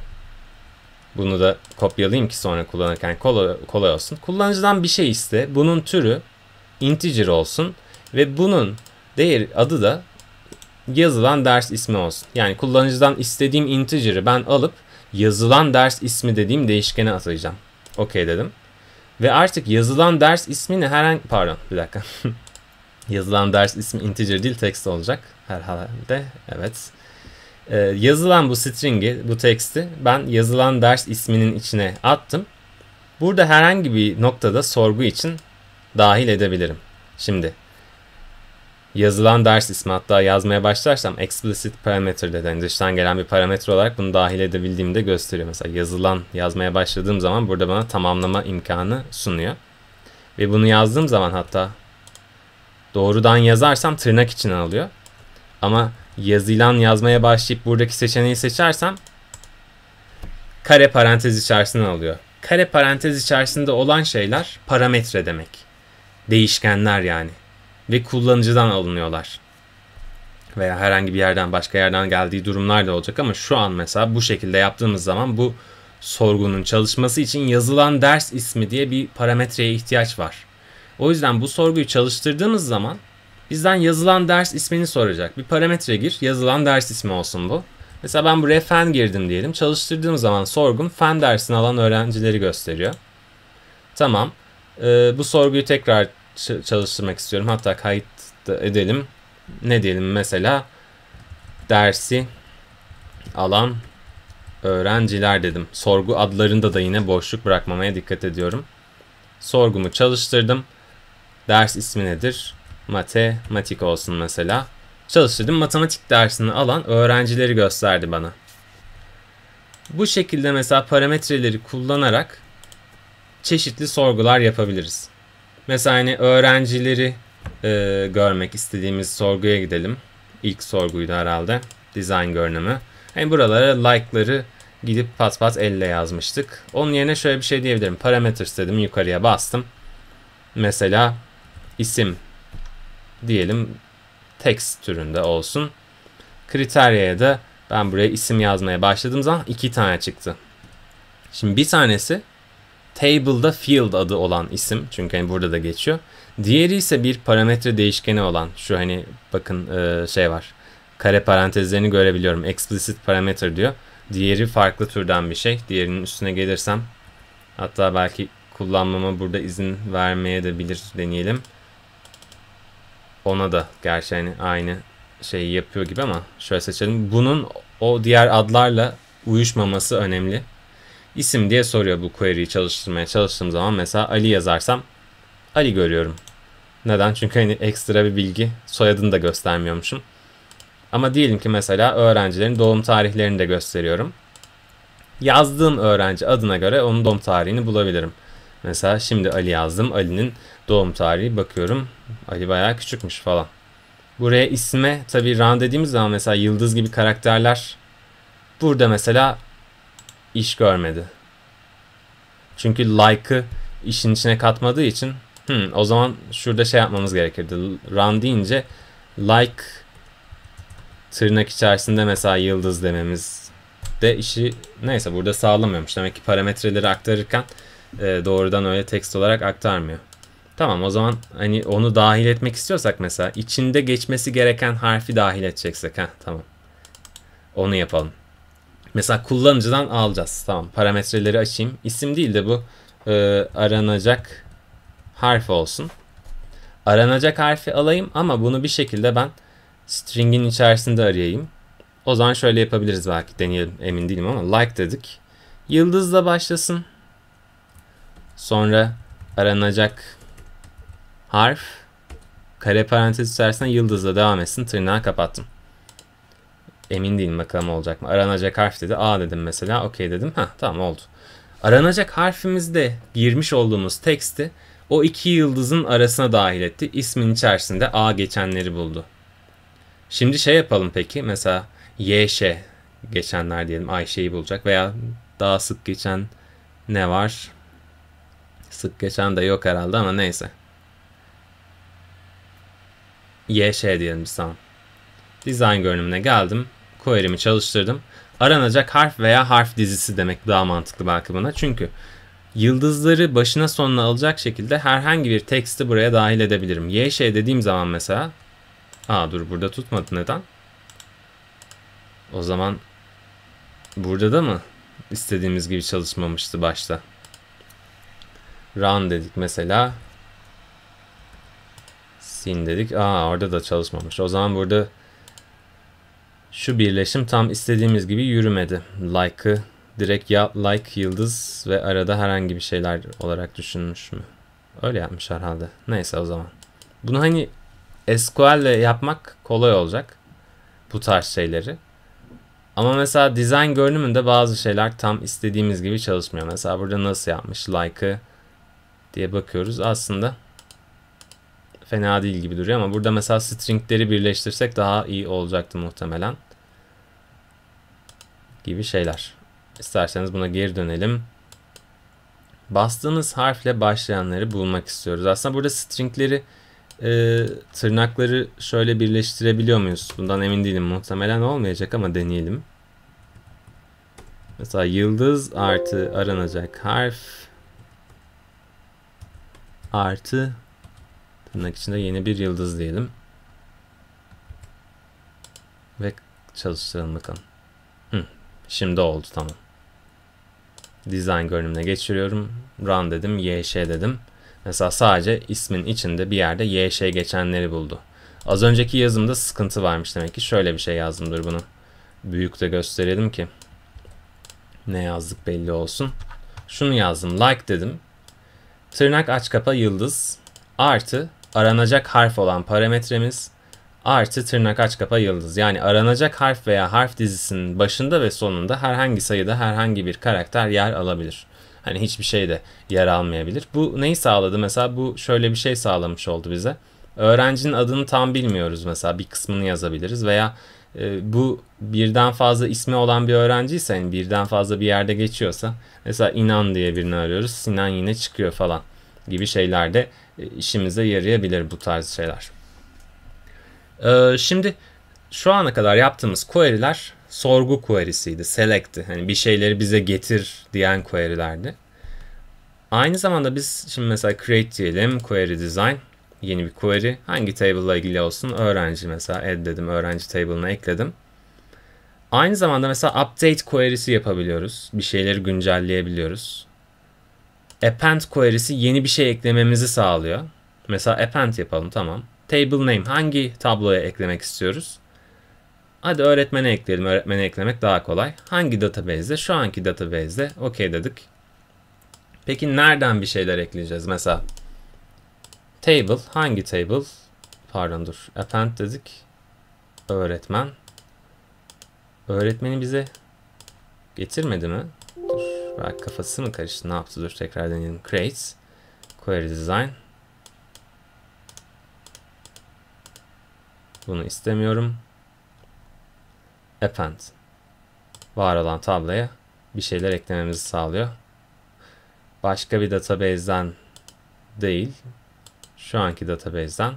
Bunu da kopyalayayım ki sonra kullanırken kolay, kolay olsun. Kullanıcıdan bir şey iste. Bunun türü integer olsun ve bunun değer adı da yazılan ders ismi olsun. Yani kullanıcıdan istediğim integer'ı ben alıp yazılan ders ismi dediğim değişkene atayacağım. Okey dedim. Ve artık yazılan ders ismini herhangi... Pardon bir dakika. (laughs) yazılan ders ismi integer değil text olacak herhalde. Evet. Ee, yazılan bu string'i, bu teksti ben yazılan ders isminin içine attım. Burada herhangi bir noktada sorgu için dahil edebilirim. Şimdi yazılan ders ismi hatta yazmaya başlarsam explicit parameter deden yani dıştan gelen bir parametre olarak bunu dahil edebildiğimi de gösteriyor. Mesela yazılan yazmaya başladığım zaman burada bana tamamlama imkanı sunuyor. Ve bunu yazdığım zaman hatta doğrudan yazarsam tırnak içine alıyor. Ama yazılan yazmaya başlayıp buradaki seçeneği seçersem kare parantez içerisine alıyor. Kare parantez içerisinde olan şeyler parametre demek. Değişkenler yani. Ve kullanıcıdan alınıyorlar. Veya herhangi bir yerden başka yerden geldiği durumlar da olacak ama şu an mesela bu şekilde yaptığımız zaman bu sorgunun çalışması için yazılan ders ismi diye bir parametreye ihtiyaç var. O yüzden bu sorguyu çalıştırdığımız zaman Bizden yazılan ders ismini soracak. Bir parametre gir. Yazılan ders ismi olsun bu. Mesela ben buraya fen girdim diyelim. Çalıştırdığım zaman sorgum fen dersini alan öğrencileri gösteriyor. Tamam. Ee, bu sorguyu tekrar çalıştırmak istiyorum. Hatta kayıt edelim. Ne diyelim mesela dersi alan öğrenciler dedim. Sorgu adlarında da yine boşluk bırakmamaya dikkat ediyorum. Sorgumu çalıştırdım. Ders ismi nedir? matematik olsun mesela. Çalıştırdım. Matematik dersini alan öğrencileri gösterdi bana. Bu şekilde mesela parametreleri kullanarak çeşitli sorgular yapabiliriz. Mesela hani öğrencileri e, görmek istediğimiz sorguya gidelim. İlk sorguydu herhalde. Design görünümü. Yani buralara like'ları gidip pat pat elle yazmıştık. Onun yerine şöyle bir şey diyebilirim. Parameters dedim yukarıya bastım. Mesela isim diyelim text türünde olsun. Kriteryaya de ben buraya isim yazmaya başladığım zaman iki tane çıktı. Şimdi bir tanesi table'da field adı olan isim. Çünkü hani burada da geçiyor. Diğeri ise bir parametre değişkeni olan şu hani bakın e, şey var. Kare parantezlerini görebiliyorum. Explicit parameter diyor. Diğeri farklı türden bir şey. Diğerinin üstüne gelirsem hatta belki kullanmama burada izin vermeye de bilir deneyelim ona da gerçi hani aynı şeyi yapıyor gibi ama şöyle seçelim. Bunun o diğer adlarla uyuşmaması önemli. İsim diye soruyor bu query'i çalıştırmaya çalıştığım zaman mesela Ali yazarsam Ali görüyorum. Neden? Çünkü hani ekstra bir bilgi soyadını da göstermiyormuşum. Ama diyelim ki mesela öğrencilerin doğum tarihlerini de gösteriyorum. Yazdığım öğrenci adına göre onun doğum tarihini bulabilirim. Mesela şimdi Ali yazdım. Ali'nin doğum tarihi bakıyorum. Ali bayağı küçükmüş falan. Buraya isme tabii Ran dediğimiz zaman mesela yıldız gibi karakterler burada mesela iş görmedi. Çünkü like'ı işin içine katmadığı için hmm, o zaman şurada şey yapmamız gerekirdi. Run deyince like tırnak içerisinde mesela yıldız dememiz de işi neyse burada sağlamıyormuş. Demek ki parametreleri aktarırken e, doğrudan öyle tekst olarak aktarmıyor. Tamam o zaman hani onu dahil etmek istiyorsak mesela içinde geçmesi gereken harfi dahil edeceksek. ha tamam. Onu yapalım. Mesela kullanıcıdan alacağız. Tamam parametreleri açayım. İsim değil de bu e, aranacak harf olsun. Aranacak harfi alayım ama bunu bir şekilde ben string'in içerisinde arayayım. O zaman şöyle yapabiliriz belki deneyelim emin değilim ama like dedik. Yıldızla başlasın. Sonra aranacak harf kare parantez içerisinde yıldızla devam etsin. Tırnağı kapattım. Emin değilim bakalım olacak mı? Aranacak harf dedi. A dedim mesela. Okey dedim. Ha tamam oldu. Aranacak harfimizde girmiş olduğumuz teksti o iki yıldızın arasına dahil etti. İsmin içerisinde A geçenleri buldu. Şimdi şey yapalım peki. Mesela YŞ geçenler diyelim. Ayşe'yi bulacak veya daha sık geçen ne var? sık geçen de yok herhalde ama neyse. YŞ diyelim biz tamam. Design görünümüne geldim. Query'mi çalıştırdım. Aranacak harf veya harf dizisi demek daha mantıklı belki buna. Çünkü yıldızları başına sonuna alacak şekilde herhangi bir teksti buraya dahil edebilirim. YŞ dediğim zaman mesela. Aa dur burada tutmadı neden? O zaman burada da mı istediğimiz gibi çalışmamıştı başta? Run dedik mesela. Sin dedik. Aa orada da çalışmamış. O zaman burada şu birleşim tam istediğimiz gibi yürümedi. Like'ı direkt ya like yıldız ve arada herhangi bir şeyler olarak düşünmüş mü? Öyle yapmış herhalde. Neyse o zaman. Bunu hani SQL ile yapmak kolay olacak. Bu tarz şeyleri. Ama mesela dizayn görünümünde bazı şeyler tam istediğimiz gibi çalışmıyor. Mesela burada nasıl yapmış? Like'ı diye bakıyoruz. Aslında fena değil gibi duruyor ama burada mesela stringleri birleştirsek daha iyi olacaktı muhtemelen. Gibi şeyler. İsterseniz buna geri dönelim. Bastığımız harfle başlayanları bulmak istiyoruz. Aslında burada stringleri e, tırnakları şöyle birleştirebiliyor muyuz? Bundan emin değilim. Muhtemelen olmayacak ama deneyelim. Mesela yıldız artı aranacak harf artı tırnak içinde yeni bir yıldız diyelim. Ve çalıştıralım bakalım. Hı, şimdi oldu tamam. Design görünümüne geçiriyorum. Run dedim, YŞ dedim. Mesela sadece ismin içinde bir yerde YŞ geçenleri buldu. Az önceki yazımda sıkıntı varmış demek ki. Şöyle bir şey yazdım bunu. Büyük de gösterelim ki ne yazdık belli olsun. Şunu yazdım like dedim. Tırnak aç kapa yıldız artı aranacak harf olan parametremiz artı tırnak aç kapa yıldız. Yani aranacak harf veya harf dizisinin başında ve sonunda herhangi sayıda herhangi bir karakter yer alabilir. Hani hiçbir şey de yer almayabilir. Bu neyi sağladı? Mesela bu şöyle bir şey sağlamış oldu bize. Öğrencinin adını tam bilmiyoruz mesela bir kısmını yazabiliriz veya e, bu birden fazla ismi olan bir öğrenciyse yani birden fazla bir yerde geçiyorsa mesela inan diye birini arıyoruz Sinan yine çıkıyor falan gibi şeyler de e, işimize yarayabilir bu tarz şeyler. E, şimdi şu ana kadar yaptığımız query'ler sorgu query'siydi, select'ti. Hani bir şeyleri bize getir diyen query'lerdi. Aynı zamanda biz şimdi mesela create diyelim, query design yeni bir query. Hangi table ile ilgili olsun? Öğrenci mesela add dedim. Öğrenci table'ına ekledim. Aynı zamanda mesela update query'si yapabiliyoruz. Bir şeyleri güncelleyebiliyoruz. Append query'si yeni bir şey eklememizi sağlıyor. Mesela append yapalım tamam. Table name hangi tabloya eklemek istiyoruz? Hadi öğretmene ekleyelim. Öğretmene eklemek daha kolay. Hangi database'de? Şu anki database'de. Okey dedik. Peki nereden bir şeyler ekleyeceğiz? Mesela Table hangi table? Pardon dur. Append dedik. Öğretmen. Öğretmeni bize getirmedi mi? Dur. Belki kafası mı karıştı? Ne yaptı? Dur tekrar deneyelim. Create. Query design. Bunu istemiyorum. Append. Var olan tabloya bir şeyler eklememizi sağlıyor. Başka bir database'den değil. Şu anki database'den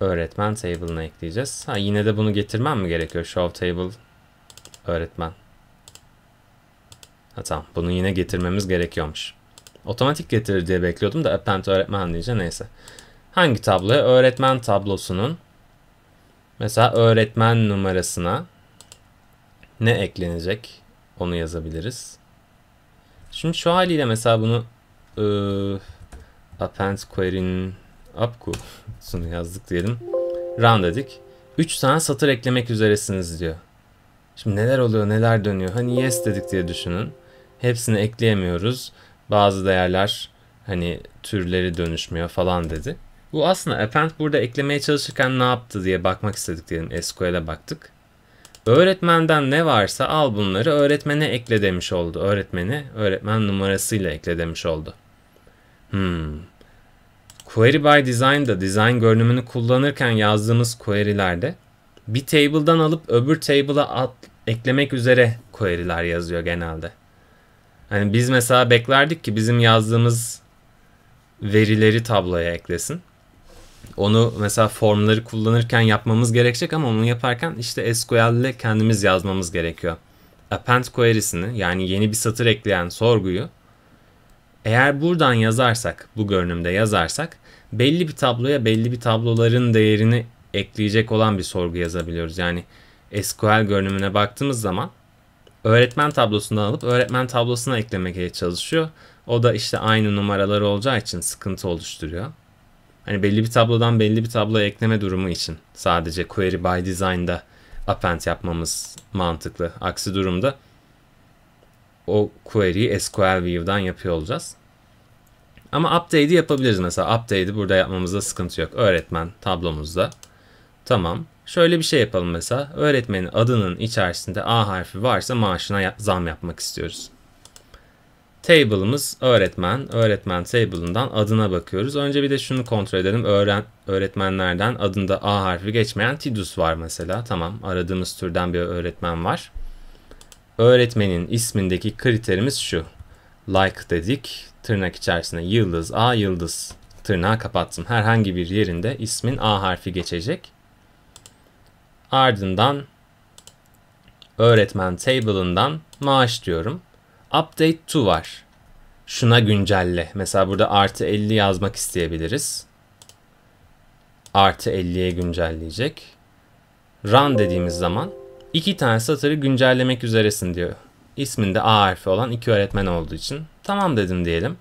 öğretmen table'ına ekleyeceğiz. Ha, yine de bunu getirmem mi gerekiyor? Show table öğretmen. Ha tamam. Bunu yine getirmemiz gerekiyormuş. Otomatik getirir diye bekliyordum da append öğretmen diyece neyse. Hangi tabloya? Öğretmen tablosunun mesela öğretmen numarasına ne eklenecek onu yazabiliriz. Şimdi şu haliyle mesela bunu ıı, append query'nin app'sunu yazdık diyelim. Run dedik. 3 tane satır eklemek üzeresiniz diyor. Şimdi neler oluyor neler dönüyor. Hani yes dedik diye düşünün. Hepsini ekleyemiyoruz. Bazı değerler hani türleri dönüşmüyor falan dedi. Bu aslında append burada eklemeye çalışırken ne yaptı diye bakmak istedik diyelim. SQL'e baktık. Öğretmenden ne varsa al bunları öğretmene ekle demiş oldu. Öğretmeni öğretmen numarasıyla ekle demiş oldu. Hmm. Query by Design'da design görünümünü kullanırken yazdığımız query'lerde bir table'dan alıp öbür table'a eklemek üzere query'ler yazıyor genelde. Hani biz mesela beklerdik ki bizim yazdığımız verileri tabloya eklesin. Onu mesela formları kullanırken yapmamız gerekecek ama onu yaparken işte SQL ile kendimiz yazmamız gerekiyor. Append query'sini yani yeni bir satır ekleyen sorguyu eğer buradan yazarsak, bu görünümde yazarsak belli bir tabloya belli bir tabloların değerini ekleyecek olan bir sorgu yazabiliyoruz. Yani SQL görünümüne baktığımız zaman öğretmen tablosundan alıp öğretmen tablosuna eklemeye çalışıyor. O da işte aynı numaraları olacağı için sıkıntı oluşturuyor. Hani belli bir tablodan belli bir tabloya ekleme durumu için sadece query by design'da append yapmamız mantıklı. Aksi durumda o query'i SQL view'dan yapıyor olacağız. Ama update'i yapabiliriz mesela. Update'i burada yapmamızda sıkıntı yok. Öğretmen tablomuzda. Tamam. Şöyle bir şey yapalım mesela. Öğretmenin adının içerisinde A harfi varsa maaşına zam yapmak istiyoruz. Table'ımız öğretmen. Öğretmen table'ından adına bakıyoruz. Önce bir de şunu kontrol edelim. Öğren, öğretmenlerden adında A harfi geçmeyen Tidus var mesela. Tamam aradığımız türden bir öğretmen var. Öğretmenin ismindeki kriterimiz şu. Like dedik. Tırnak içerisinde yıldız A yıldız tırnağı kapattım. Herhangi bir yerinde ismin A harfi geçecek. Ardından öğretmen table'ından maaş diyorum. Update to var. Şuna güncelle. Mesela burada artı 50 yazmak isteyebiliriz. Artı 50'ye güncelleyecek. Run dediğimiz zaman İki tane satırı güncellemek üzeresin diyor. İsminde A harfi olan iki öğretmen olduğu için. Tamam dedim diyelim.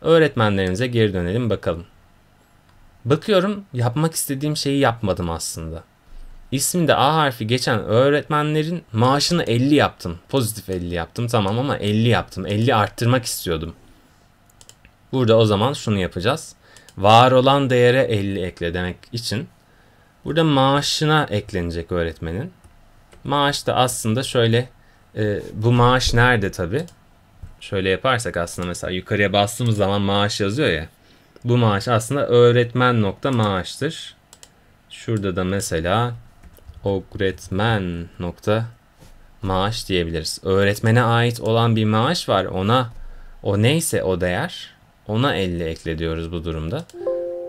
Öğretmenlerimize geri dönelim bakalım. Bakıyorum yapmak istediğim şeyi yapmadım aslında. İsminde A harfi geçen öğretmenlerin maaşını 50 yaptım. Pozitif 50 yaptım tamam ama 50 yaptım. 50 arttırmak istiyordum. Burada o zaman şunu yapacağız. Var olan değere 50 ekle demek için. Burada maaşına eklenecek öğretmenin. Maaş da aslında şöyle e, bu maaş nerede tabi? Şöyle yaparsak aslında mesela yukarıya bastığımız zaman maaş yazıyor ya. Bu maaş aslında öğretmen nokta maaştır. Şurada da mesela öğretmen nokta maaş diyebiliriz. Öğretmene ait olan bir maaş var. Ona o neyse o değer ona 50 ekle diyoruz bu durumda.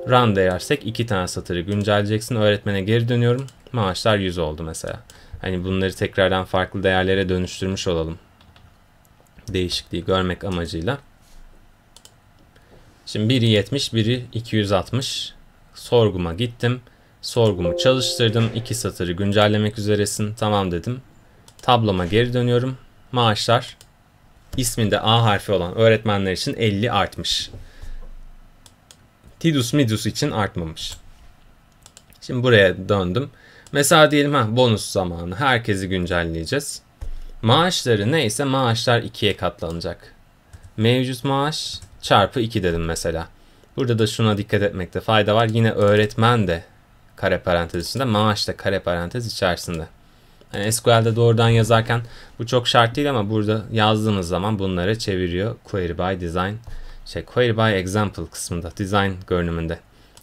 Run değersek iki tane satırı güncelleyeceksin. Öğretmene geri dönüyorum. Maaşlar 100 oldu mesela. Hani bunları tekrardan farklı değerlere dönüştürmüş olalım. Değişikliği görmek amacıyla. Şimdi biri 70, biri 260. Sorguma gittim. Sorgumu çalıştırdım. İki satırı güncellemek üzeresin. Tamam dedim. Tabloma geri dönüyorum. Maaşlar isminde A harfi olan öğretmenler için 50 artmış. Tidus Midus için artmamış. Şimdi buraya döndüm. Mesela diyelim ha bonus zamanı. Herkesi güncelleyeceğiz. Maaşları neyse maaşlar 2'ye katlanacak. Mevcut maaş çarpı 2 dedim mesela. Burada da şuna dikkat etmekte fayda var. Yine öğretmen de kare parantez içinde, maaş da kare parantez içerisinde. Yani SQL'de doğrudan yazarken bu çok şart değil ama burada yazdığımız zaman bunları çeviriyor query by design şey query by example kısmında design görünümünde.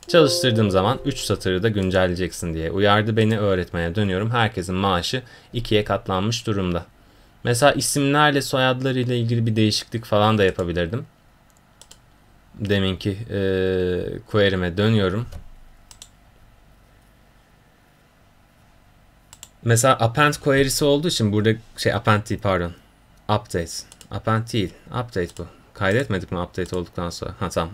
Çalıştırdığım zaman 3 satırı da güncelleyeceksin diye uyardı beni öğretmeye dönüyorum. Herkesin maaşı ikiye katlanmış durumda. Mesela isimlerle soyadlarıyla ilgili bir değişiklik falan da yapabilirdim. Deminki e, query'me dönüyorum. Mesela append query'si olduğu için burada şey append değil pardon. Update. Append değil. Update bu. Kaydetmedik mi update olduktan sonra? Ha tamam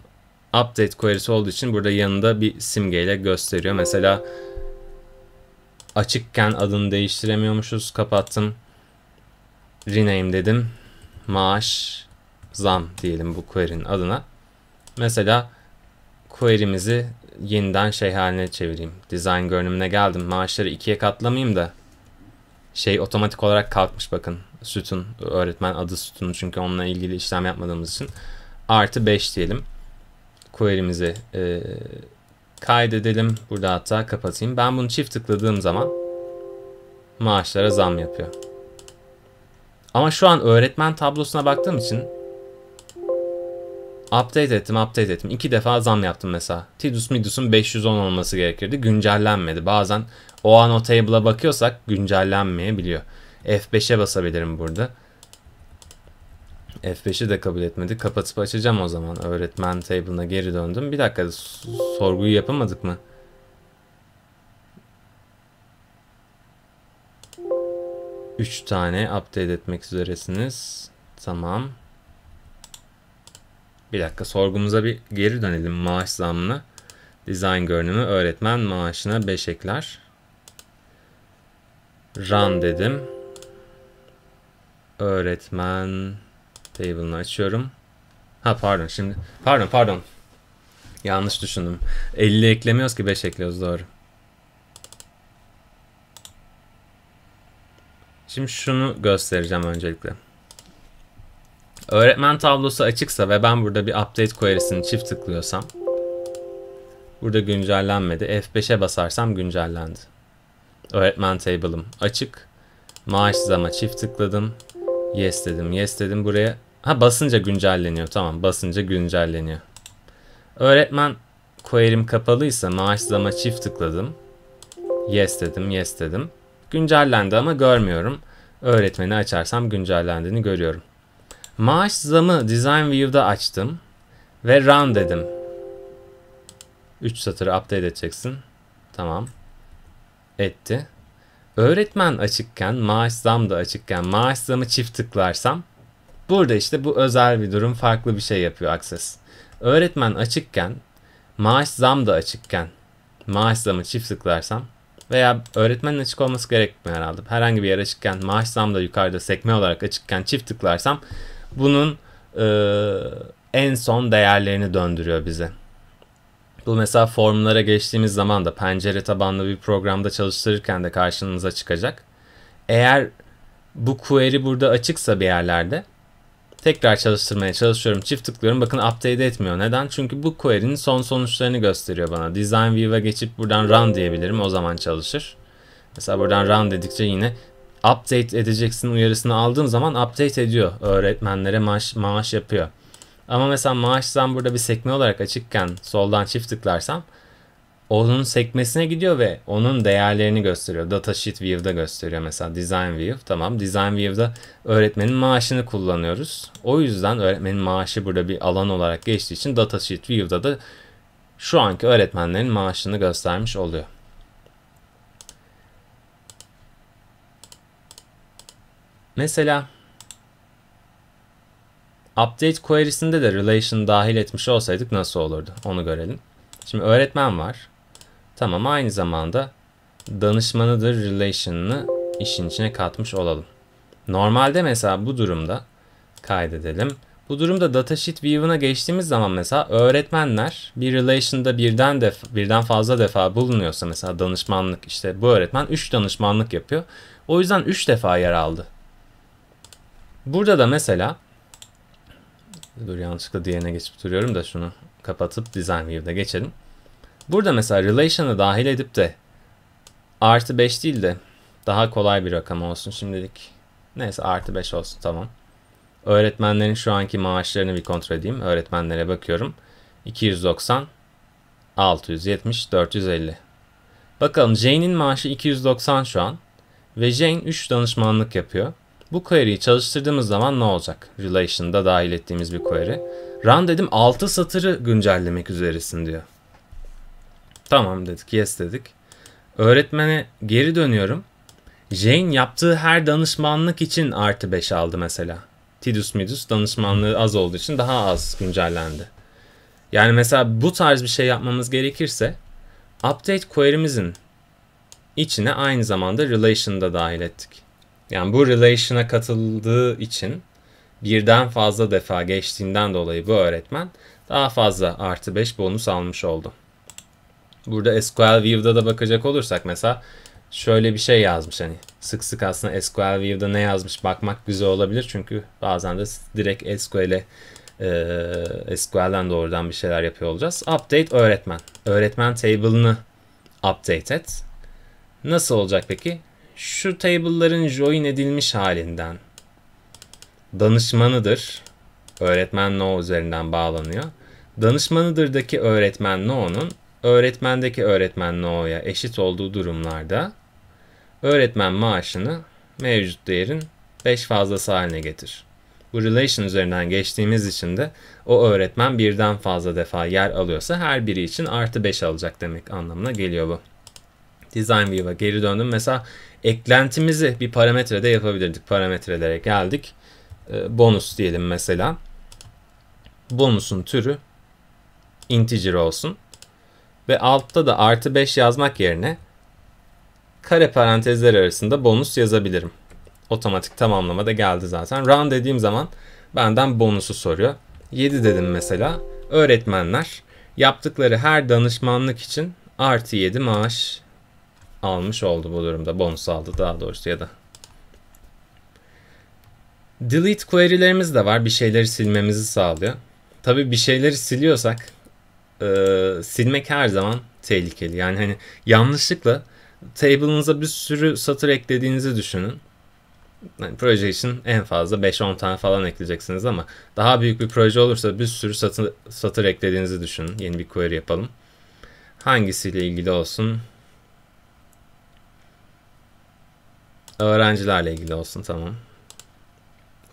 update query'si olduğu için burada yanında bir simgeyle gösteriyor. Mesela açıkken adını değiştiremiyormuşuz. Kapattım. Rename dedim. Maaş zam diyelim bu query'nin adına. Mesela query'mizi yeniden şey haline çevireyim. Design görünümüne geldim. Maaşları ikiye katlamayayım da şey otomatik olarak kalkmış bakın. Sütun öğretmen adı sütun çünkü onunla ilgili işlem yapmadığımız için. Artı 5 diyelim query'mizi e, kaydedelim. Burada hatta kapatayım. Ben bunu çift tıkladığım zaman maaşlara zam yapıyor. Ama şu an öğretmen tablosuna baktığım için update ettim update ettim. iki defa zam yaptım mesela. Tidus Midus'un 510 olması gerekirdi. Güncellenmedi. Bazen o an o table'a bakıyorsak güncellenmeyebiliyor. F5'e basabilirim burada. F5'i de kabul etmedi. Kapatıp açacağım o zaman. Öğretmen table'ına geri döndüm. Bir dakika sorguyu yapamadık mı? Üç tane update etmek üzeresiniz. Tamam. Bir dakika sorgumuza bir geri dönelim maaş zammını. Design görünümü öğretmen maaşına 5 ekler. Run dedim. Öğretmen Table'ını açıyorum. Ha pardon şimdi. Pardon pardon. Yanlış düşündüm. 50 eklemiyoruz ki 5 ekliyoruz doğru. Şimdi şunu göstereceğim öncelikle. Öğretmen tablosu açıksa ve ben burada bir update query'sini çift tıklıyorsam burada güncellenmedi. F5'e basarsam güncellendi. Öğretmen table'ım açık. Maaş zama çift tıkladım. Yes dedim. Yes dedim. Buraya Ha basınca güncelleniyor. Tamam basınca güncelleniyor. Öğretmen query'im kapalıysa maaş zama çift tıkladım. Yes dedim, yes dedim. Güncellendi ama görmüyorum. Öğretmeni açarsam güncellendiğini görüyorum. Maaş zamı Design View'da açtım ve run dedim. 3 satırı update edeceksin. Tamam. Etti. Öğretmen açıkken, maaş zam da açıkken maaş zamı çift tıklarsam Burada işte bu özel bir durum farklı bir şey yapıyor Access. Öğretmen açıkken, maaş zam da açıkken, maaş zamı çift tıklarsam veya öğretmenin açık olması gerekmiyor herhalde. Herhangi bir yer açıkken, maaş zam da yukarıda sekme olarak açıkken çift tıklarsam bunun e, en son değerlerini döndürüyor bize. Bu mesela formlara geçtiğimiz zaman da pencere tabanlı bir programda çalıştırırken de karşınıza çıkacak. Eğer bu query burada açıksa bir yerlerde Tekrar çalıştırmaya çalışıyorum. Çift tıklıyorum. Bakın update etmiyor. Neden? Çünkü bu query'nin son sonuçlarını gösteriyor bana. Design view'a geçip buradan run diyebilirim. O zaman çalışır. Mesela buradan run dedikçe yine update edeceksin uyarısını aldığım zaman update ediyor. Öğretmenlere maaş, maaş yapıyor. Ama mesela maaş zam burada bir sekme olarak açıkken soldan çift tıklarsam onun sekmesine gidiyor ve onun değerlerini gösteriyor. Datasheet view'da gösteriyor mesela design view. Tamam design view'da öğretmenin maaşını kullanıyoruz. O yüzden öğretmenin maaşı burada bir alan olarak geçtiği için datasheet view'da da şu anki öğretmenlerin maaşını göstermiş oluyor. Mesela update query'sinde de relation dahil etmiş olsaydık nasıl olurdu? Onu görelim. Şimdi öğretmen var. Tamam aynı zamanda danışmanıdır relation'ını işin içine katmış olalım. Normalde mesela bu durumda kaydedelim. Bu durumda datasheet view'una geçtiğimiz zaman mesela öğretmenler bir relation'da birden def birden fazla defa bulunuyorsa mesela danışmanlık işte bu öğretmen 3 danışmanlık yapıyor. O yüzden 3 defa yer aldı. Burada da mesela dur yanlışlıkla diğerine geçip duruyorum da şunu kapatıp design view'da geçelim. Burada mesela relationı dahil edip de artı 5 değil de daha kolay bir rakam olsun şimdilik. Neyse artı 5 olsun tamam. Öğretmenlerin şu anki maaşlarını bir kontrol edeyim. Öğretmenlere bakıyorum. 290, 670, 450. Bakalım Jane'in maaşı 290 şu an. Ve Jane 3 danışmanlık yapıyor. Bu query'i çalıştırdığımız zaman ne olacak? Relation'da dahil ettiğimiz bir query. Run dedim 6 satırı güncellemek üzeresin diyor. Tamam dedik yes dedik. Öğretmene geri dönüyorum. Jane yaptığı her danışmanlık için artı 5 aldı mesela. Tidus Midus danışmanlığı az olduğu için daha az güncellendi. Yani mesela bu tarz bir şey yapmamız gerekirse update query'mizin içine aynı zamanda relationı da dahil ettik. Yani bu relation'a katıldığı için birden fazla defa geçtiğinden dolayı bu öğretmen daha fazla artı 5 bonus almış oldu. Burada SQL View'da da bakacak olursak mesela şöyle bir şey yazmış hani sık sık aslında SQL View'da ne yazmış bakmak güzel olabilir çünkü bazen de direkt SQL'e e, SQL'den doğrudan bir şeyler yapıyor olacağız. Update öğretmen. Öğretmen table'ını update et. Nasıl olacak peki? Şu table'ların join edilmiş halinden danışmanıdır. Öğretmen no üzerinden bağlanıyor. Danışmanıdır'daki öğretmen no'nun öğretmendeki öğretmen no'ya eşit olduğu durumlarda öğretmen maaşını mevcut değerin 5 fazlası haline getir. Bu relation üzerinden geçtiğimiz için de o öğretmen birden fazla defa yer alıyorsa her biri için artı 5 alacak demek anlamına geliyor bu. Design View'a geri döndüm. Mesela eklentimizi bir parametrede yapabilirdik. Parametrelere geldik. Ee, bonus diyelim mesela. Bonusun türü integer olsun ve altta da artı 5 yazmak yerine kare parantezler arasında bonus yazabilirim. Otomatik tamamlama da geldi zaten. Run dediğim zaman benden bonusu soruyor. 7 dedim mesela. Öğretmenler yaptıkları her danışmanlık için artı 7 maaş almış oldu bu durumda. Bonus aldı daha doğrusu ya da. Delete query'lerimiz de var. Bir şeyleri silmemizi sağlıyor. Tabi bir şeyleri siliyorsak e, silmek her zaman tehlikeli. Yani hani yanlışlıkla table'ınıza bir sürü satır eklediğinizi düşünün. Yani proje için en fazla 5-10 tane falan ekleyeceksiniz ama daha büyük bir proje olursa bir sürü satır, satır eklediğinizi düşünün. Yeni bir query yapalım. Hangisiyle ilgili olsun? Öğrencilerle ilgili olsun tamam.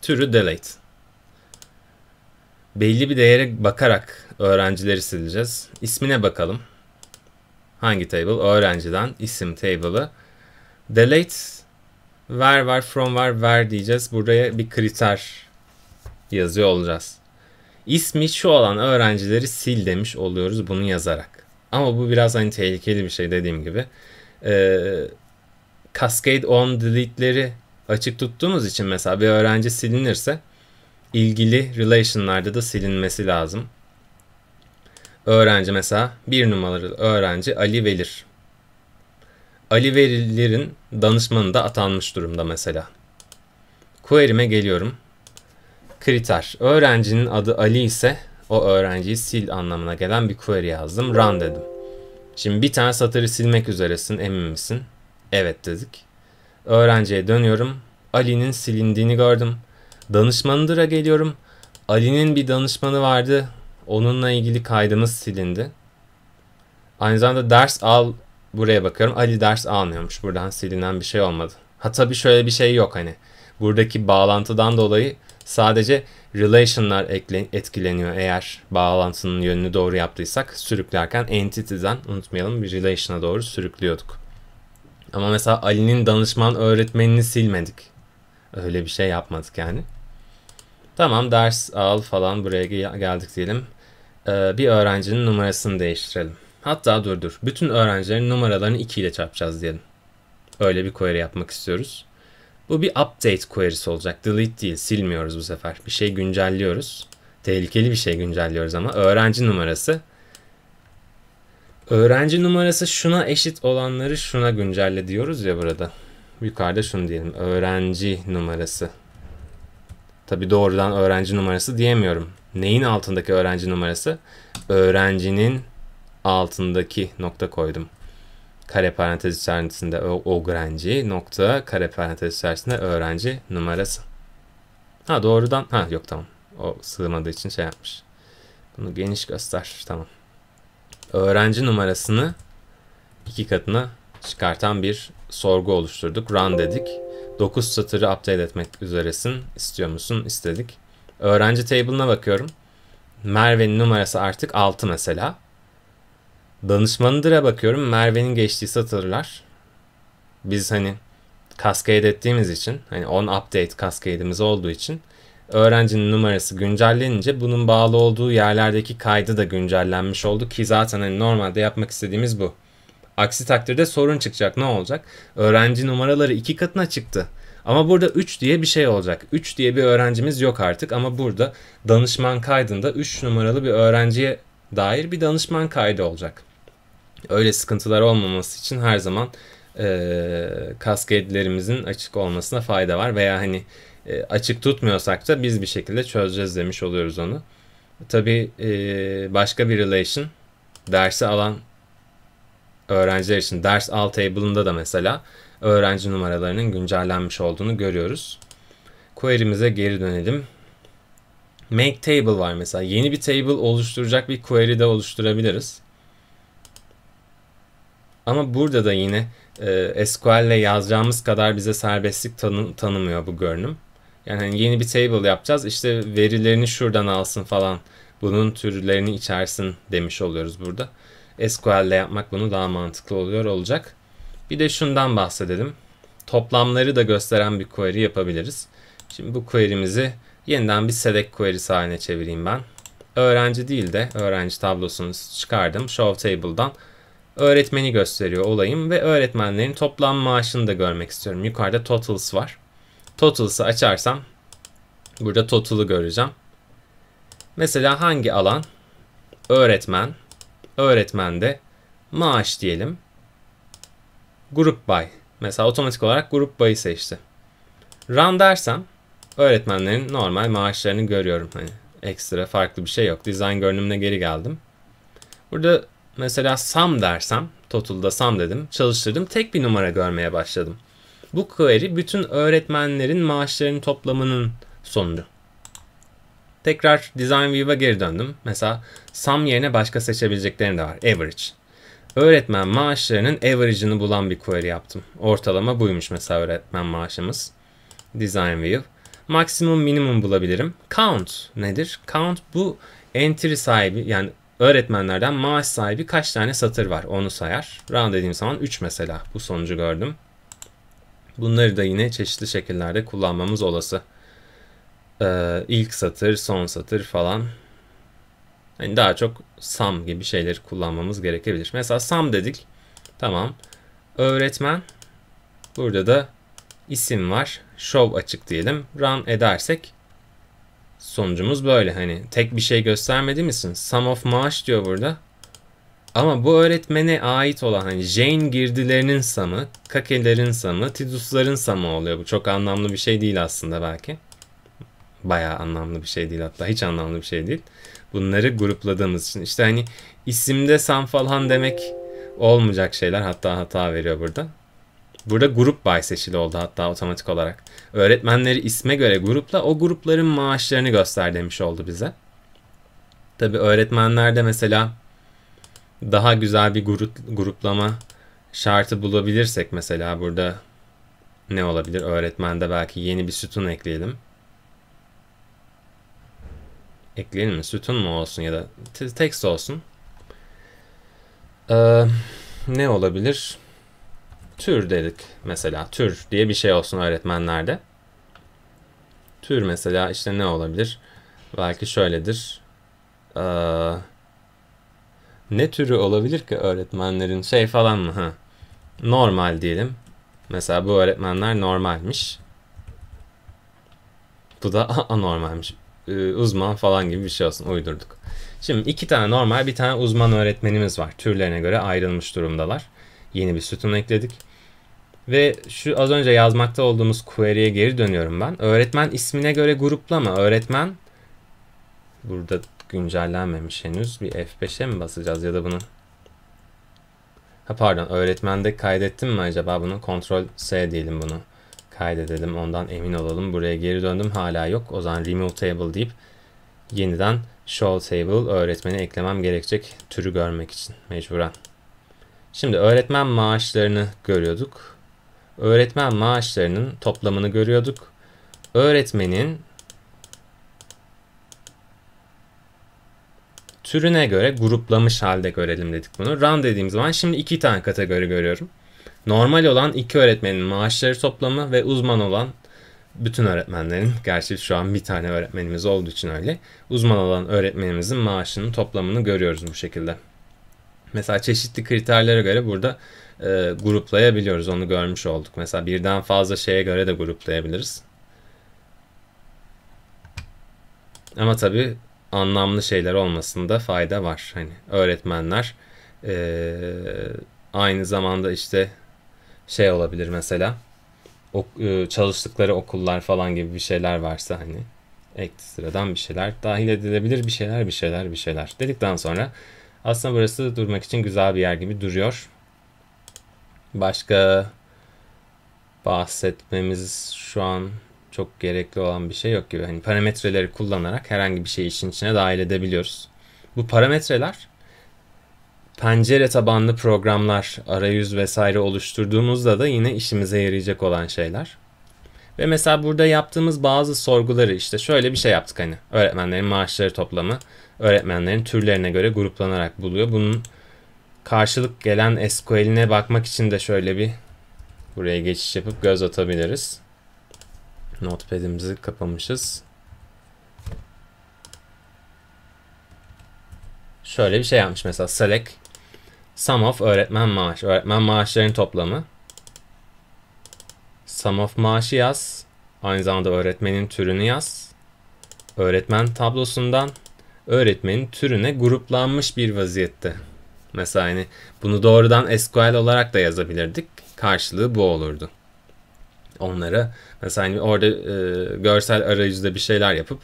Türü delete. Belli bir değere bakarak Öğrencileri sileceğiz. İsmine bakalım. Hangi table? Öğrenciden isim table'ı. Delete where var from var ver diyeceğiz. Buraya bir kriter yazıyor olacağız. İsmi şu olan öğrencileri sil demiş oluyoruz bunu yazarak. Ama bu biraz hani tehlikeli bir şey dediğim gibi. Ee, cascade on delete'leri açık tuttuğumuz için mesela bir öğrenci silinirse ilgili relation'larda da silinmesi lazım öğrenci mesela bir numaralı öğrenci Ali Velir. Ali Velir'in danışmanı da atanmış durumda mesela. Query'ime geliyorum. Kriter. Öğrencinin adı Ali ise o öğrenciyi sil anlamına gelen bir query yazdım. Run dedim. Şimdi bir tane satırı silmek üzeresin emin misin? Evet dedik. Öğrenciye dönüyorum. Ali'nin silindiğini gördüm. Danışmanıdır'a geliyorum. Ali'nin bir danışmanı vardı. Onunla ilgili kaydımız silindi. Aynı zamanda ders al buraya bakıyorum. Ali ders almıyormuş. Buradan silinen bir şey olmadı. Ha tabii şöyle bir şey yok hani. Buradaki bağlantıdan dolayı sadece relation'lar etkileniyor eğer bağlantının yönünü doğru yaptıysak. Sürüklerken entity'den unutmayalım bir relation'a doğru sürüklüyorduk. Ama mesela Ali'nin danışman öğretmenini silmedik. Öyle bir şey yapmadık yani. Tamam ders al falan buraya geldik diyelim. Ee, bir öğrencinin numarasını değiştirelim. Hatta dur dur. Bütün öğrencilerin numaralarını 2 ile çarpacağız diyelim. Öyle bir query yapmak istiyoruz. Bu bir update query'si olacak. Delete değil. Silmiyoruz bu sefer. Bir şey güncelliyoruz. Tehlikeli bir şey güncelliyoruz ama. Öğrenci numarası. Öğrenci numarası şuna eşit olanları şuna güncelle diyoruz ya burada. Yukarıda şunu diyelim. Öğrenci numarası. Tabi doğrudan öğrenci numarası diyemiyorum. Neyin altındaki öğrenci numarası? Öğrencinin altındaki nokta koydum. Kare parantez içerisinde o öğrenci nokta kare parantez içerisinde öğrenci numarası. Ha doğrudan ha yok tamam. O sığmadığı için şey yapmış. Bunu geniş göster. Tamam. Öğrenci numarasını iki katına çıkartan bir sorgu oluşturduk. Run dedik. 9 satırı update etmek üzeresin. İstiyor musun? İstedik. Öğrenci table'ına bakıyorum. Merve'nin numarası artık 6 mesela. Danışmanıdır'a bakıyorum. Merve'nin geçtiği satırlar. Biz hani kaskade ettiğimiz için hani on update kaskade'imiz olduğu için öğrencinin numarası güncellenince bunun bağlı olduğu yerlerdeki kaydı da güncellenmiş oldu ki zaten hani normalde yapmak istediğimiz bu. Aksi takdirde sorun çıkacak. Ne olacak? Öğrenci numaraları iki katına çıktı. Ama burada 3 diye bir şey olacak. 3 diye bir öğrencimiz yok artık ama burada danışman kaydında 3 numaralı bir öğrenciye dair bir danışman kaydı olacak. Öyle sıkıntılar olmaması için her zaman e, kasketlerimizin açık olmasına fayda var. Veya hani e, açık tutmuyorsak da biz bir şekilde çözeceğiz demiş oluyoruz onu. Tabii e, başka bir relation dersi alan öğrenciler için ders al table'ında da mesela öğrenci numaralarının güncellenmiş olduğunu görüyoruz. Query'mize geri dönelim. Make table var mesela. Yeni bir table oluşturacak bir query de oluşturabiliriz. Ama burada da yine e, SQL ile yazacağımız kadar bize serbestlik tanı, tanımıyor bu görünüm. Yani hani yeni bir table yapacağız. İşte verilerini şuradan alsın falan. Bunun türlerini içersin demiş oluyoruz burada. SQL'de yapmak bunu daha mantıklı oluyor olacak. Bir de şundan bahsedelim. Toplamları da gösteren bir query yapabiliriz. Şimdi bu query'mizi yeniden bir select query'si haline çevireyim ben. Öğrenci değil de öğrenci tablosunu çıkardım. Show table'dan öğretmeni gösteriyor olayım ve öğretmenlerin toplam maaşını da görmek istiyorum. Yukarıda totals var. Totals'ı açarsam burada total'ı göreceğim. Mesela hangi alan? Öğretmen, öğretmen de maaş diyelim. Grup by. Mesela otomatik olarak grup by'ı seçti. Run dersem öğretmenlerin normal maaşlarını görüyorum. Hani ekstra farklı bir şey yok. Design görünümüne geri geldim. Burada mesela sum dersem, total'da sum dedim, çalıştırdım. Tek bir numara görmeye başladım. Bu query bütün öğretmenlerin maaşlarının toplamının sonucu. Tekrar Design View'a geri döndüm. Mesela sum yerine başka seçebileceklerim de var. Average. Öğretmen maaşlarının average'ını bulan bir query yaptım. Ortalama buymuş mesela öğretmen maaşımız. Design View. Maksimum minimum bulabilirim. Count nedir? Count bu entry sahibi yani öğretmenlerden maaş sahibi kaç tane satır var onu sayar. Round dediğim zaman 3 mesela bu sonucu gördüm. Bunları da yine çeşitli şekillerde kullanmamız olası. Ee, ilk satır, son satır falan. hani daha çok sum gibi şeyleri kullanmamız gerekebilir. Mesela sum dedik. Tamam. Öğretmen. Burada da isim var. Show açık diyelim. Run edersek sonucumuz böyle. Hani tek bir şey göstermedi misin sum of maaş diyor burada. Ama bu öğretmene ait olan hani Jane girdilerinin samı, kakelerin samı, Titus'ların samı oluyor. Bu çok anlamlı bir şey değil aslında belki. Bayağı anlamlı bir şey değil hatta hiç anlamlı bir şey değil. Bunları grupladığımız için işte hani isimde san falan demek olmayacak şeyler hatta hata veriyor burada. Burada grup bay seçili oldu hatta otomatik olarak. Öğretmenleri isme göre grupla o grupların maaşlarını göster demiş oldu bize. Tabi öğretmenlerde mesela daha güzel bir grup, gruplama şartı bulabilirsek mesela burada ne olabilir? Öğretmende belki yeni bir sütun ekleyelim ekleyelim mi? Sütun mu olsun ya da text olsun. Ee, ne olabilir? Tür dedik mesela. Tür diye bir şey olsun öğretmenlerde. Tür mesela işte ne olabilir? Belki şöyledir. Ee, ne türü olabilir ki öğretmenlerin şey falan mı? Ha. Normal diyelim. Mesela bu öğretmenler normalmiş. Bu da anormalmiş. E, uzman falan gibi bir şey olsun uydurduk. Şimdi iki tane normal bir tane uzman öğretmenimiz var. Türlerine göre ayrılmış durumdalar. Yeni bir sütun ekledik. Ve şu az önce yazmakta olduğumuz query'e geri dönüyorum ben. Öğretmen ismine göre gruplama. Öğretmen burada güncellenmemiş henüz. Bir F5'e mi basacağız ya da bunu? Ha pardon öğretmende kaydettim mi acaba bunu? Ctrl S diyelim bunu kaydedelim ondan emin olalım. Buraya geri döndüm hala yok. O zaman remove table deyip yeniden show table öğretmeni eklemem gerekecek türü görmek için mecburen. Şimdi öğretmen maaşlarını görüyorduk. Öğretmen maaşlarının toplamını görüyorduk. Öğretmenin türüne göre gruplamış halde görelim dedik bunu. Run dediğim zaman şimdi iki tane kategori görüyorum. Normal olan iki öğretmenin maaşları toplamı ve uzman olan bütün öğretmenlerin, gerçi şu an bir tane öğretmenimiz olduğu için öyle, uzman olan öğretmenimizin maaşının toplamını görüyoruz bu şekilde. Mesela çeşitli kriterlere göre burada e, gruplayabiliyoruz. Onu görmüş olduk. Mesela birden fazla şeye göre de gruplayabiliriz. Ama tabii anlamlı şeyler olmasında fayda var. Hani öğretmenler e, aynı zamanda işte şey olabilir mesela ok- e, çalıştıkları okullar falan gibi bir şeyler varsa hani ek sıradan bir şeyler dahil edilebilir bir şeyler bir şeyler bir şeyler dedikten sonra aslında burası durmak için güzel bir yer gibi duruyor. Başka bahsetmemiz şu an çok gerekli olan bir şey yok gibi. Hani parametreleri kullanarak herhangi bir şey işin içine dahil edebiliyoruz. Bu parametreler pencere tabanlı programlar, arayüz vesaire oluşturduğumuzda da yine işimize yarayacak olan şeyler. Ve mesela burada yaptığımız bazı sorguları işte şöyle bir şey yaptık hani. Öğretmenlerin maaşları toplamı öğretmenlerin türlerine göre gruplanarak buluyor. Bunun karşılık gelen SQL'ine bakmak için de şöyle bir buraya geçiş yapıp göz atabiliriz. Notepad'imizi kapamışız. Şöyle bir şey yapmış mesela select Sum of öğretmen maaş. Öğretmen maaşların toplamı. Sum of maaşı yaz. Aynı zamanda öğretmenin türünü yaz. Öğretmen tablosundan öğretmenin türüne gruplanmış bir vaziyette. Mesela hani bunu doğrudan SQL olarak da yazabilirdik. Karşılığı bu olurdu. Onlara mesela hani orada e, görsel arayüzde bir şeyler yapıp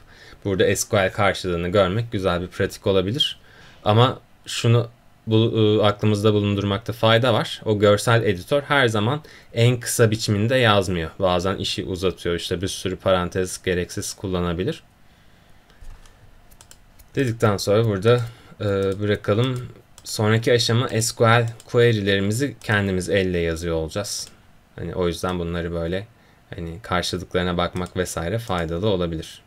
burada SQL karşılığını görmek güzel bir pratik olabilir. Ama şunu bu, e, aklımızda bulundurmakta fayda var. O görsel editör her zaman en kısa biçiminde yazmıyor. Bazen işi uzatıyor. İşte bir sürü parantez gereksiz kullanabilir. Dedikten sonra burada e, bırakalım. Sonraki aşama SQL query'lerimizi kendimiz elle yazıyor olacağız. Hani o yüzden bunları böyle hani karşılıklarına bakmak vesaire faydalı olabilir.